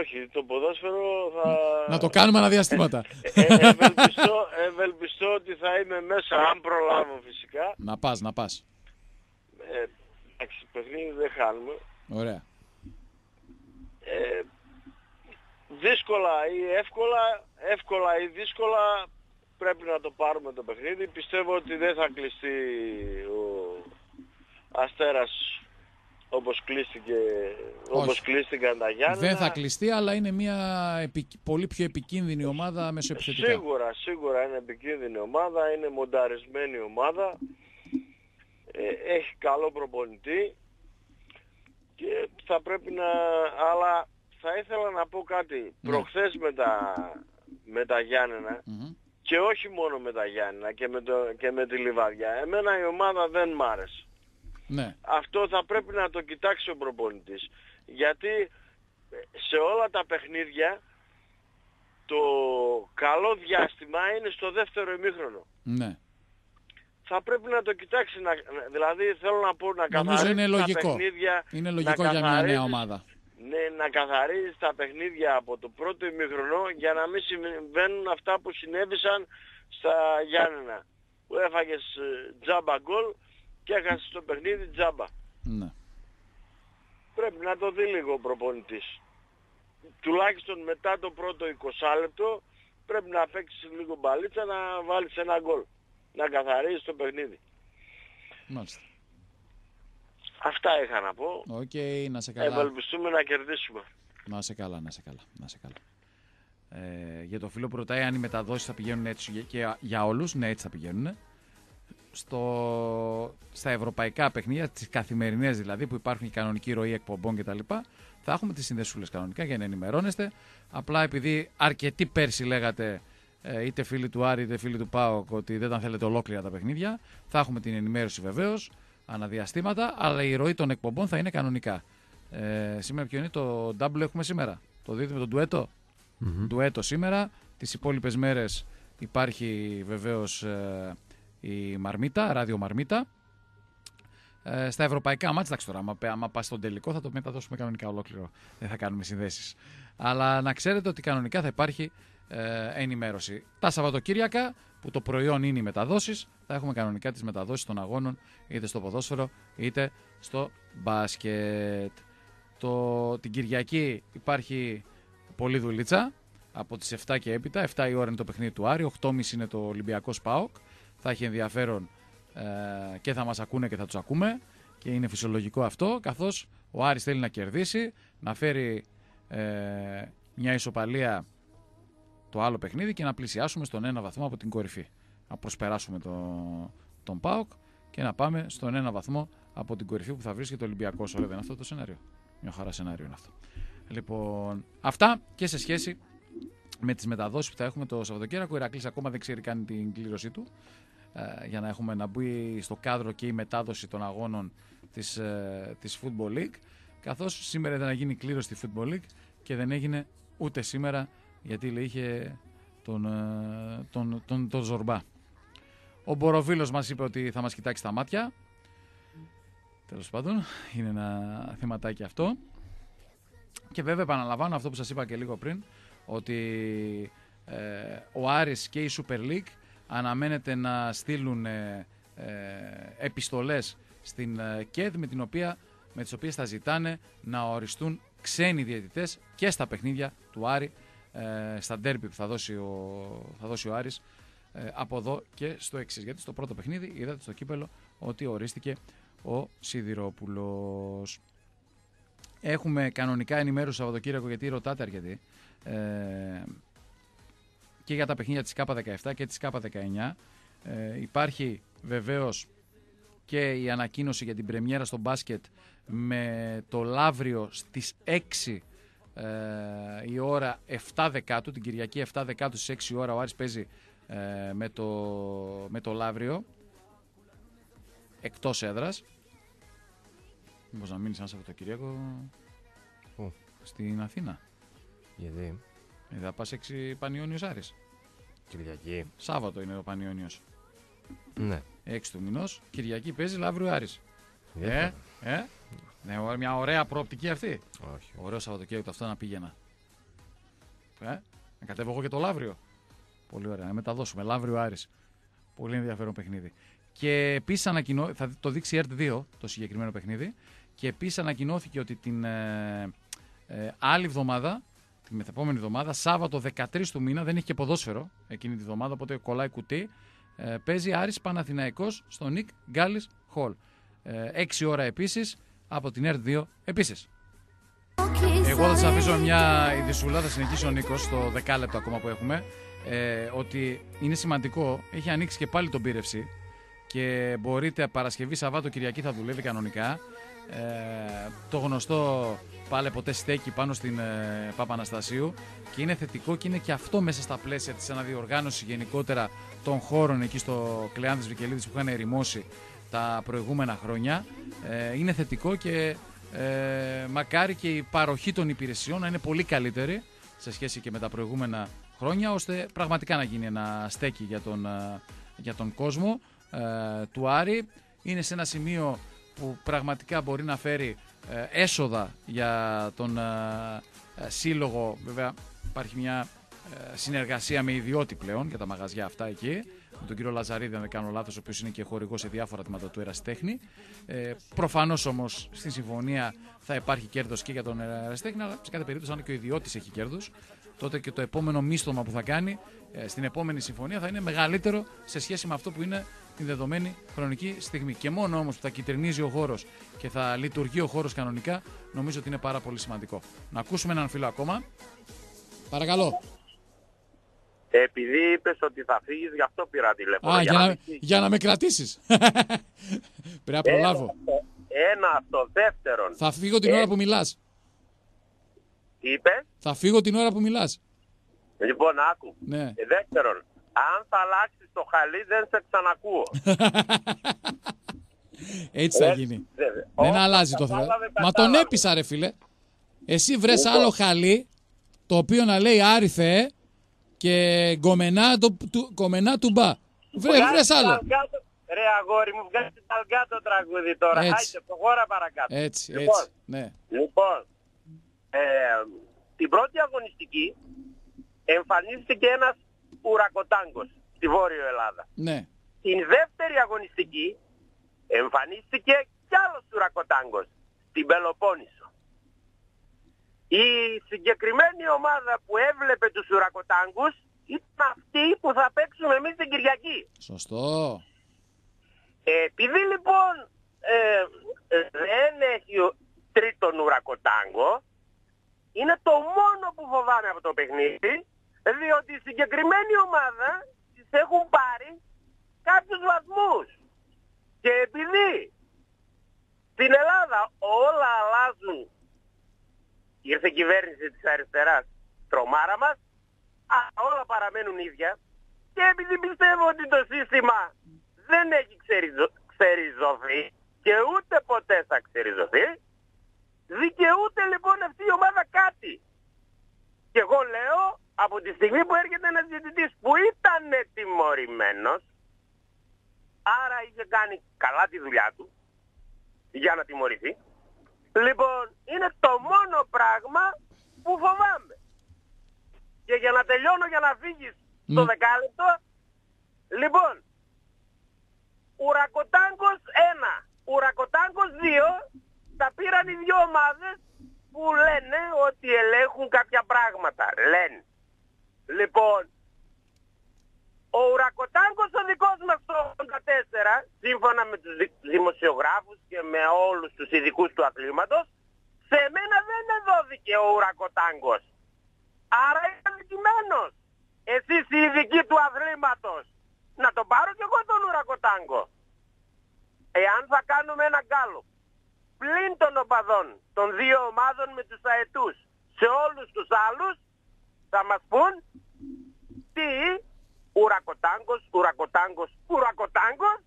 Όχι, το ποδόσφαιρο θα... Να το κάνουμε αναδιαστήματα. ε, ε ευελπιστώ, ευελπιστώ ότι θα είμαι μέσα, αν προλάβω φυσικά. Να πας, να πας. Ε, Εντάξει, παιχνίδι δεν χάνουμε. Ωραία. Ε, δύσκολα ή εύκολα, εύκολα ή δύσκολα πρέπει να το πάρουμε το παιχνίδι. Πιστεύω ότι δεν θα κλειστεί ο Αστέρας όπως, κλείστηκε, όπως κλείστηκαν τα Δεν θα κλειστεί, αλλά είναι μια πολύ πιο επικίνδυνη ομάδα μεσοεπιθετικά. Σίγουρα, σίγουρα είναι επικίνδυνη ομάδα, είναι μονταρισμένη ομάδα. Ε, έχει καλό προπονητή και θα πρέπει να... αλλά θα ήθελα να πω κάτι ναι. προχθές με τα, με γιαννενα και όχι μόνο με τα Γιάννενα και με, το, και με τη Λιβαδιά εμένα η ομάδα δεν μ' άρεσε ναι. αυτό θα πρέπει να το κοιτάξει ο προπονητής γιατί σε όλα τα παιχνίδια το καλό διάστημα είναι στο δεύτερο ημίχρονο ναι θα πρέπει να το κοιτάξει. Να, δηλαδή θέλω να πω να καθαρίζει τα παιχνίδια. Είναι λογικό για μια ομάδα. Ναι, να καθαρίζει τα παιχνίδια από το πρώτο ημιχρονό για να μην συμβαίνουν αυτά που συνέβησαν στα Γιάννενα. Που έφαγες ε, τζάμπα γκολ και έχασες το παιχνίδι τζάμπα. Ναι. Πρέπει να το δει λίγο ο προπονητής. Τουλάχιστον μετά το πρώτο 20 λεπτό πρέπει να παίξεις λίγο μπαλίτσα να βάλεις ένα γκολ να καθαρίζει το παιχνίδι. Μάλιστα. Αυτά είχα να πω. Οκ, να σε καλά. Ευελπιστούμε να κερδίσουμε. Να σε καλά, να σε καλά. Να σε καλά. Ε, για το φίλο που ρωτάει αν οι μεταδόσεις θα πηγαίνουν έτσι και για όλους, ναι έτσι θα πηγαίνουν. Στο, στα ευρωπαϊκά παιχνίδια, τις καθημερινές δηλαδή που υπάρχουν η κανονική ροή εκπομπών κτλ. Θα έχουμε τις συνδεσούλες κανονικά για να ενημερώνεστε. Απλά επειδή αρκετοί πέρσι λέγατε ε, είτε φίλοι του Άρη είτε φίλοι του ΠΑΟΚ ότι δεν τα θέλετε ολόκληρα τα παιχνίδια. Θα έχουμε την ενημέρωση βεβαίως, αναδιαστήματα, αλλά η ροή των εκπομπών θα είναι κανονικά. Ε, σήμερα ποιο είναι το double έχουμε σήμερα. Το με το ντουέτο. Mm-hmm. Ντουέτο σήμερα. Τις υπόλοιπες μέρες υπάρχει βεβαίως ε, η Μαρμίτα, ράδιο Μαρμίτα. Ε, στα ευρωπαϊκά μάτια, εντάξει τώρα, άμα, άμα στον τελικό θα το μεταδώσουμε κανονικά ολόκληρο. Δεν θα κάνουμε συνδέσεις. Αλλά να ξέρετε ότι κανονικά θα υπάρχει ε, ενημέρωση. Τα Σαββατοκύριακα που το προϊόν είναι οι μεταδόσεις, θα έχουμε κανονικά τις μεταδόσεις των αγώνων είτε στο ποδόσφαιρο είτε στο μπάσκετ. Το, την Κυριακή υπάρχει πολλή δουλίτσα από τις 7 και έπειτα. 7 η ώρα είναι το παιχνίδι του Άρη, 8.30 είναι το Ολυμπιακός ΠΑΟΚ. Θα έχει ενδιαφέρον ε, και θα μας ακούνε και θα τους ακούμε και είναι φυσιολογικό αυτό καθώς ο Άρης θέλει να κερδίσει, να φέρει ε, μια ισοπαλία το άλλο παιχνίδι και να πλησιάσουμε στον ένα βαθμό από την κορυφή. Να προσπεράσουμε το, τον ΠΑΟΚ και να πάμε στον ένα βαθμό από την κορυφή που θα βρίσκεται ο Ολυμπιακός. Ωραία, είναι αυτό το σενάριο. Μια χαρά σενάριο είναι αυτό. Λοιπόν, αυτά και σε σχέση με τις μεταδόσεις που θα έχουμε το Σαββατοκύριακο. Ο Ηρακλής ακόμα δεν ξέρει καν την κλήρωσή του. Ε, για να έχουμε να μπει στο κάδρο και η μετάδοση των αγώνων της ε, της Football League Καθώς σήμερα δεν να γίνει κλήρωση στη Football League και δεν έγινε ούτε σήμερα γιατί λέει, είχε τον, ε, τον, τον, τον Ζορμπά. Ο Μποροβίλος μας είπε ότι θα μας κοιτάξει τα μάτια. Τέλος πάντων, είναι ένα θεματάκι αυτό. Και βέβαια επαναλαμβάνω αυτό που σας είπα και λίγο πριν, ότι ε, ο Άρης και η Super League αναμένεται να στείλουν ε, επιστολές στην ΚΕΔ με, την οποία, με τις οποίες θα ζητάνε να οριστούν ξένοι διαιτητές και στα παιχνίδια του Άρη ε, στα ντέρμπι που θα δώσει ο, θα δώσει ο Άρης ε, από εδώ και στο εξής. Γιατί στο πρώτο παιχνίδι είδατε στο κύπελο ότι ορίστηκε ο Σιδηρόπουλος. Έχουμε κανονικά ενημέρωση Σαββατοκύριακο γιατί ρωτάτε αρκετοί. Ε, και για τα παιχνίδια της ΚΑΠΑ 17 και της ΚΑΠΑ 19. Ε, υπάρχει βεβαίως και η ανακοίνωση για την πρεμιέρα στο μπάσκετ με το Λαύριο στις 6 ε, η ώρα 7 δεκάτου, την Κυριακή 7 δεκάτου στις 6 ώρα ο Άρης παίζει ε, με, το, με το Λαύριο εκτός έδρας. Μπορείς να μείνεις ένα Σαββατοκυριακό Πού? στην Αθήνα. Γιατί? Ε, θα πας 6 Πανιόνιος Άρης. Κυριακή. Σάββατο είναι ο Πανιόνιος. Ναι. 6 του μηνός. Κυριακή παίζει Λαύριο Άρης. Ε, ε, ναι, μια ωραία προοπτική αυτή. Όχι. Ωραίο Σαββατοκύριακο αυτό να πήγαινα. Ε, να κατέβω εγώ και το Λαύριο. Πολύ ωραία. Να μεταδώσουμε. Λαύριο Άρης. Πολύ ενδιαφέρον παιχνίδι. Και επίσης ανακοινώ... θα το δείξει η ΕΡΤ2 το συγκεκριμένο παιχνίδι. Και επίσης ανακοινώθηκε ότι την ε, ε, άλλη εβδομάδα, τη μεθεπόμενη εβδομάδα, Σάββατο 13 του μήνα, δεν έχει και ποδόσφαιρο εκείνη τη εβδομάδα, οπότε κολλάει κουτί. Ε, παίζει Άρης Παναθηναϊκός στο Νικ Γκάλι Χολ. 6 ε, ώρα επίσης από την ΕΡΤ2 επίσης. Εγώ θα σας αφήσω μια ειδισούλα, θα συνεχίσει ο Νίκος στο δεκάλεπτο ακόμα που έχουμε. Ε, ότι είναι σημαντικό, έχει ανοίξει και πάλι τον πύρευση και μπορείτε Παρασκευή, Σαββάτο, Κυριακή θα δουλεύει κανονικά. Ε, το γνωστό πάλι ποτέ στέκει πάνω στην ε, Παπαναστασίου και είναι θετικό και είναι και αυτό μέσα στα πλαίσια της αναδιοργάνωσης γενικότερα των χώρων εκεί στο Κλεάνδης Βικελίδης που είχαν ερημώσει τα προηγούμενα χρόνια. Ε, είναι θετικό και ε, μακάρι και η παροχή των υπηρεσιών να είναι πολύ καλύτερη σε σχέση και με τα προηγούμενα χρόνια, ώστε πραγματικά να γίνει ένα στέκι για τον, ε, για τον κόσμο του Άρη. Είναι σε ένα σημείο που πραγματικά μπορεί να φέρει έσοδα για τον σύλλογο. Βέβαια υπάρχει μια συνεργασία με ιδιώτη πλέον για τα μαγαζιά αυτά εκεί με τον κύριο Λαζαρίδη, αν δεν κάνω λάθος, ο οποίος είναι και χορηγός σε διάφορα τμήματα του Εραστέχνη. Ε, Προφανώς όμως στη συμφωνία θα υπάρχει κέρδος και για τον Εραστέχνη, αλλά σε κάθε περίπτωση, αν και ο ιδιώτης έχει κέρδος, τότε και το επόμενο μίστομα που θα κάνει ε, στην επόμενη συμφωνία θα είναι μεγαλύτερο σε σχέση με αυτό που είναι την δεδομένη χρονική στιγμή. Και μόνο όμως που θα κυτρινίζει ο χώρος και θα λειτουργεί ο χώρος κανονικά, νομίζω ότι είναι πάρα πολύ σημαντικό. Να ακούσουμε έναν φίλο ακόμα. Παρακαλώ. Επειδή είπες ότι θα φύγεις, γι' αυτό πήρα τηλέφωνο. Α, για, να, για να με κρατήσεις. (laughs) Πρέπει να προλάβω. Ένα αυτό. Δεύτερον. Θα φύγω την ε, ώρα που μιλάς. Τι είπες. Θα φύγω την ώρα που μιλάς. Λοιπόν, άκου. Ναι. Ε, δεύτερον, αν θα αλλάξεις το χαλί, δεν σε ξανακούω. (laughs) Έτσι θα γίνει. Δεν αλλάζει το θέμα. Μα τον έπεισα, ρε φίλε. Εσύ βρες λοιπόν. άλλο χαλί το οποίο να λέει άριθε ε, και του, κομμενά του μπα. Βρε, βρες άλλο. Ρε αγόρι μου, βγάζει το τραγούδι τώρα. Έτσι. Άιτε, προχώρα παρακάτω. Έτσι, λοιπόν, έτσι. Ναι. Λοιπόν, ε, την πρώτη αγωνιστική εμφανίστηκε ένας ουρακοτάγκος στη Βόρειο Ελλάδα. Ναι. Την δεύτερη αγωνιστική εμφανίστηκε κι άλλος ουρακοτάγκος στην Πελοπόννησο. Η συγκεκριμένη ομάδα που έβλεπε τους ουρακοτάγκους ήταν αυτή που θα παίξουμε εμείς την Κυριακή. Σωστό. Επειδή λοιπόν ε, ε δεν έχει τρίτον ουρακοτάγκο, είναι το μόνο που φοβάμαι από το παιχνίδι, διότι η συγκεκριμένη ομάδα της έχουν πάρει κάποιους βαθμούς. Και επειδή στην Ελλάδα όλα αλλάζουν Ήρθε κυβέρνηση της αριστεράς τρομάρα μας, αλλά όλα παραμένουν ίδια και επειδή πιστεύω ότι το σύστημα δεν έχει ξεριζωθεί και ούτε ποτέ θα ξεριζωθεί, δικαιούται λοιπόν αυτή η ομάδα κάτι. Και εγώ λέω από τη στιγμή που έρχεται ένας διαιτητής που ήταν τιμωρημένος, άρα είχε κάνει καλά τη δουλειά του για να τιμωρηθεί, Λοιπόν, είναι το μόνο πράγμα που φοβάμαι. Και για να τελειώνω, για να φύγεις mm. το ναι. δεκάλεπτο, λοιπόν, Ουρακοτάγκος 1, Ουρακοτάγκος 2, τα πήραν οι δύο ομάδες που λένε ότι ελέγχουν κάποια πράγματα. Λένε. Λοιπόν, ο ουρακοτάνκος ο δικός μας το 84, σύμφωνα με τους δημοσιογράφους και με όλους τους ειδικούς του αθλήματος, σε μένα δεν εδόθηκε ο ουρακοτάνκος. Άρα είναι δικημένος. Εσείς οι ειδικοί του αθλήματος. Να τον πάρω κι εγώ τον ουρακοτάνκο. Εάν θα κάνουμε ένα κάλο πλην των οπαδών των δύο ομάδων με τους αετούς σε όλους τους άλλους θα μας πούν τι ουρακοτάγκος, ουρακοτάγκος, ουρακοτάγκος.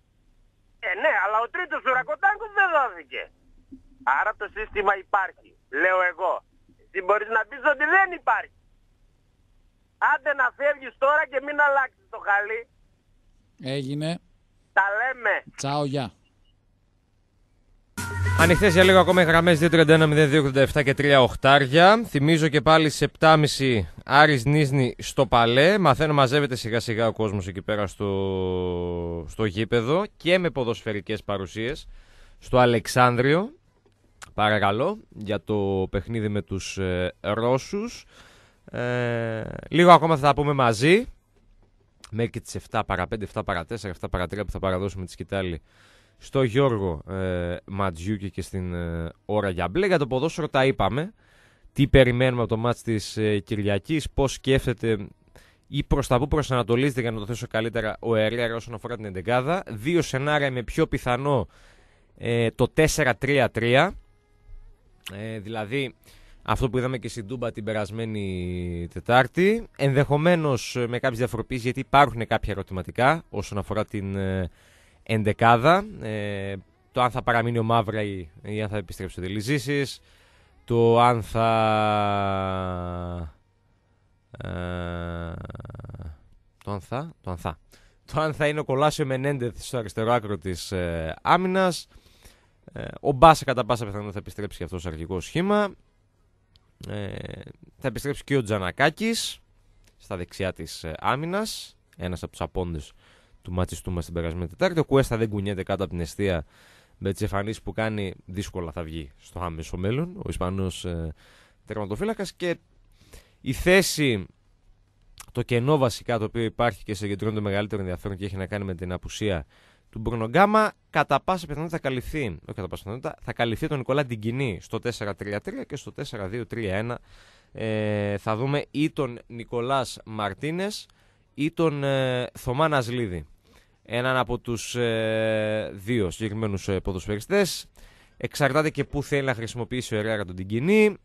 Ε, ναι, αλλά ο τρίτος ουρακοτάγκος δεν δόθηκε. Άρα το σύστημα υπάρχει, λέω εγώ. Εσύ μπορείς να πεις ότι δεν υπάρχει. Άντε να φεύγεις τώρα και μην αλλάξεις το χαλί. Έγινε. Τα λέμε. Τσάω, γεια. Ανοιχτές για λίγο ακόμα οι γραμμές και 3 οχτάρια. Θυμίζω και πάλι σε 7.30 Άρης Νίσνη στο Παλέ. Μαθαίνω μαζεύεται σιγά σιγά ο κόσμος εκεί πέρα στο, στο γήπεδο και με ποδοσφαιρικές παρουσίες στο Αλεξάνδριο. Παρακαλώ για το παιχνίδι με τους ε, Ρώσους. Ε, λίγο ακόμα θα τα πούμε μαζί. Μέχρι και τις 7 παρα 5, 7 παρα 4, 7 παρα 3 που θα παραδώσουμε τη σκητάλη στο Γιώργο ε, Ματζιούκη και στην ε, ώρα για μπλε. Για το ποδόσφαιρο τα είπαμε. Τι περιμένουμε από το μάτς της ε, Κυριακής, πώς σκέφτεται ή προς τα που προσανατολίζεται για να το θέσω καλύτερα ο Ερέρα όσον αφορά την εντεγκάδα. Δύο σενάρια με πιο πιθανό ε, το 4-3-3. Ε, δηλαδή αυτό που είδαμε και στην Τούμπα την περασμένη Τετάρτη. Ενδεχομένως ε, με κάποιες διαφοροποίησεις γιατί υπάρχουν κάποια ερωτηματικά όσον αφορά την ε, ενδεκάδα. Ε, το αν θα παραμείνει ο Μαύρα ή, αν θα επιστρέψει ο Δελυζήσης. Ε, το αν θα... το αν θα... Το αν θα. Το αν είναι ο Κολάσιο Μενέντεθ στο αριστερό άκρο της ε, άμυνας. Ε, ο Μπάσα κατά πάσα πιθανότητα θα επιστρέψει και αυτός στο αρχικό σχήμα. θα επιστρέψει και ο Τζανακάκης στα δεξιά της άμυνας. Ένας από τους απόντες του μα την περασμένη Τετάρτη. Ο Κουέστα δεν κουνιέται κάτω από την αιστεία με τις εμφανίσεις που κάνει. Δύσκολα θα βγει στο άμεσο μέλλον ο Ισπανός ε, τερματοφύλακας. Και η θέση, το κενό βασικά το οποίο υπάρχει και συγκεντρώνει το μεγαλύτερο ενδιαφέρον και έχει να κάνει με την απουσία του Μπρονογκάμα, κατά πάσα πιθανότητα θα καλυφθεί. Όχι κατά πάσα θα καλυφθεί τον Νικολά κοινή στο 4-3-3 και στο 4-2-3-1. Ε, θα δούμε ή τον Νικολάς Μαρτίνες ή τον ε, Θωμά Νασλίδη. Έναν από τους ε, δύο συγκεκριμένους ε, ποδοσφαιριστές. Εξαρτάται και πού θέλει να χρησιμοποιήσει ο Ερέρα τον Τιγκινή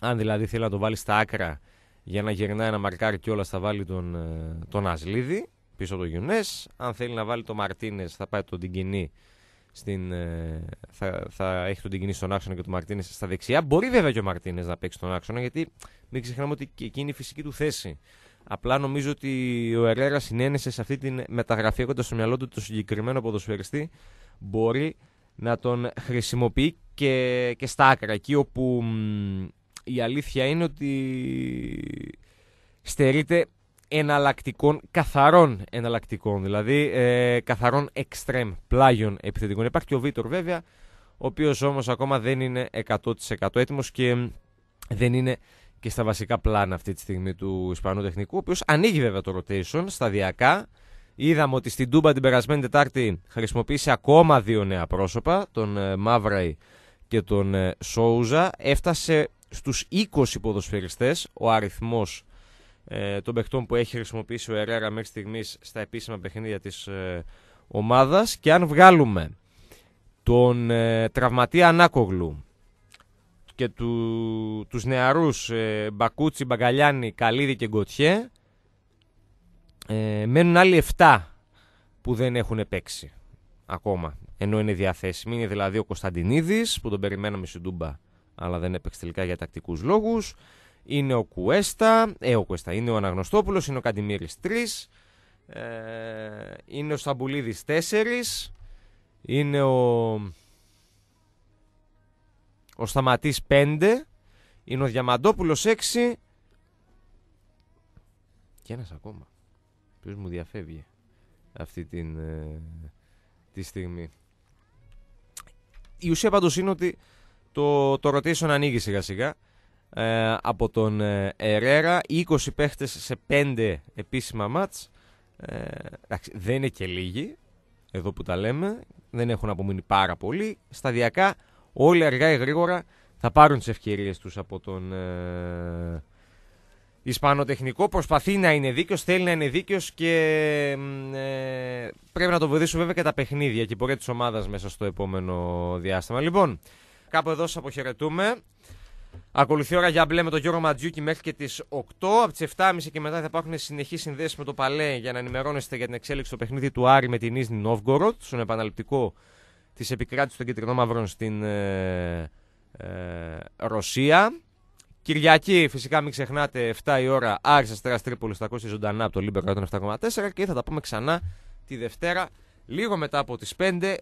Αν δηλαδή θέλει να τον βάλει στα άκρα για να γυρνάει ένα μαρκάρι και όλα θα βάλει τον, ε, τον Ασλίδη πίσω από τον Γιουνές. Αν θέλει να βάλει τον Μαρτίνες, θα πάει τον Τιγκινή στην, ε, θα, θα έχει τον Τιγκινή στον άξονα και τον Μαρτίνες στα δεξιά. Μπορεί βέβαια και ο Μαρτίνες να παίξει τον άξονα, γιατί μην ξεχνάμε ότι εκείνη η φυσική του θέση Απλά νομίζω ότι ο Ερέρα συνένεσε σε αυτή τη μεταγραφή έχοντας στο μυαλό του το συγκεκριμένο ποδοσφαιριστή μπορεί να τον χρησιμοποιεί και, και στα άκρα εκεί όπου η αλήθεια είναι ότι στερείται εναλλακτικών, καθαρών εναλλακτικών, δηλαδή ε, καθαρών εξτρέμ, πλάγιων επιθετικών. Υπάρχει και ο Βίτορ βέβαια, ο οποίος όμως ακόμα δεν είναι 100% έτοιμος και δεν είναι και στα βασικά πλάνα αυτή τη στιγμή του Ισπανού τεχνικού, ο οποίος ανοίγει βέβαια το rotation σταδιακά. Είδαμε ότι στην Τούμπα την περασμένη Τετάρτη χρησιμοποίησε ακόμα δύο νέα πρόσωπα, τον ε, Μαύραη και τον ε, Σόουζα. Έφτασε στους 20 ποδοσφαιριστές ο αριθμός ε, των παιχτών που έχει χρησιμοποιήσει ο Ερέρα μέχρι στιγμής στα επίσημα παιχνίδια της ε, ομάδας και αν βγάλουμε τον ε, τραυματία Ανάκογλου και του, τους νεαρούς ε, Μπακούτσι, Μπαγκαλιάνη, Καλίδη και Γκοτιέ ε, μένουν άλλοι 7 που δεν έχουν παίξει ακόμα ενώ είναι διαθέσιμοι. Είναι δηλαδή ο Κωνσταντινίδης που τον περιμέναμε στην Τούμπα αλλά δεν έπαιξε τελικά για τακτικούς λόγους. Είναι ο Κουέστα, ε, ο Κουέστα, είναι ο Αναγνωστόπουλος, είναι ο Καντιμύρης 3, ε, είναι ο Σταμπουλίδης 4, είναι ο ο Σταματής 5, είναι ο Διαμαντόπουλος 6 και ένας ακόμα, Ποιος μου διαφεύγει αυτή την, ε, τη στιγμή. Η ουσία πάντως είναι ότι το, το να ανοίγει σιγά σιγά ε, από τον Ερέρα, 20 παίχτες σε 5 επίσημα μάτς. Ε, εντάξει, δεν είναι και λίγοι, εδώ που τα λέμε, δεν έχουν απομείνει πάρα πολύ. Σταδιακά όλοι αργά ή γρήγορα θα πάρουν τις ευκαιρίες τους από τον ε, Ισπανοτεχνικό. Προσπαθεί να είναι δίκαιος, θέλει να είναι δίκαιος και ε, πρέπει να το βοηθήσουν βέβαια και τα παιχνίδια και η πορεία της ομάδας μέσα στο επόμενο διάστημα. Λοιπόν, κάπου εδώ σας αποχαιρετούμε. Ακολουθεί ώρα για μπλε με τον Γιώργο Ματζιούκη μέχρι και τις 8. Από τις 7.30 και μετά θα υπάρχουν συνεχείς συνδέσεις με το Παλέ για να ενημερώνεστε για την εξέλιξη του παιχνίδι του Άρη με την Ίσνη Νόβγκοροτ, στον επαναληπτικό της επικράτησης των κεντρικών μαύρων στην ε, ε, Ρωσία. Κυριακή, φυσικά μην ξεχνάτε, 7 η ώρα, Άρης Αστέρας Τρίπολης, θα ακούσει ζωντανά από το Λίμπερ 107,4 και θα τα πούμε ξανά τη Δευτέρα, λίγο μετά από τις 5,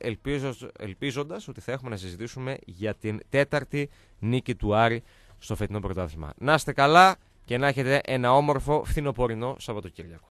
ελπίζοντας, ότι θα έχουμε να συζητήσουμε για την τέταρτη νίκη του Άρη στο φετινό πρωτάθλημα. Να είστε καλά και να έχετε ένα όμορφο φθινοπορεινό Σαββατοκύριακο.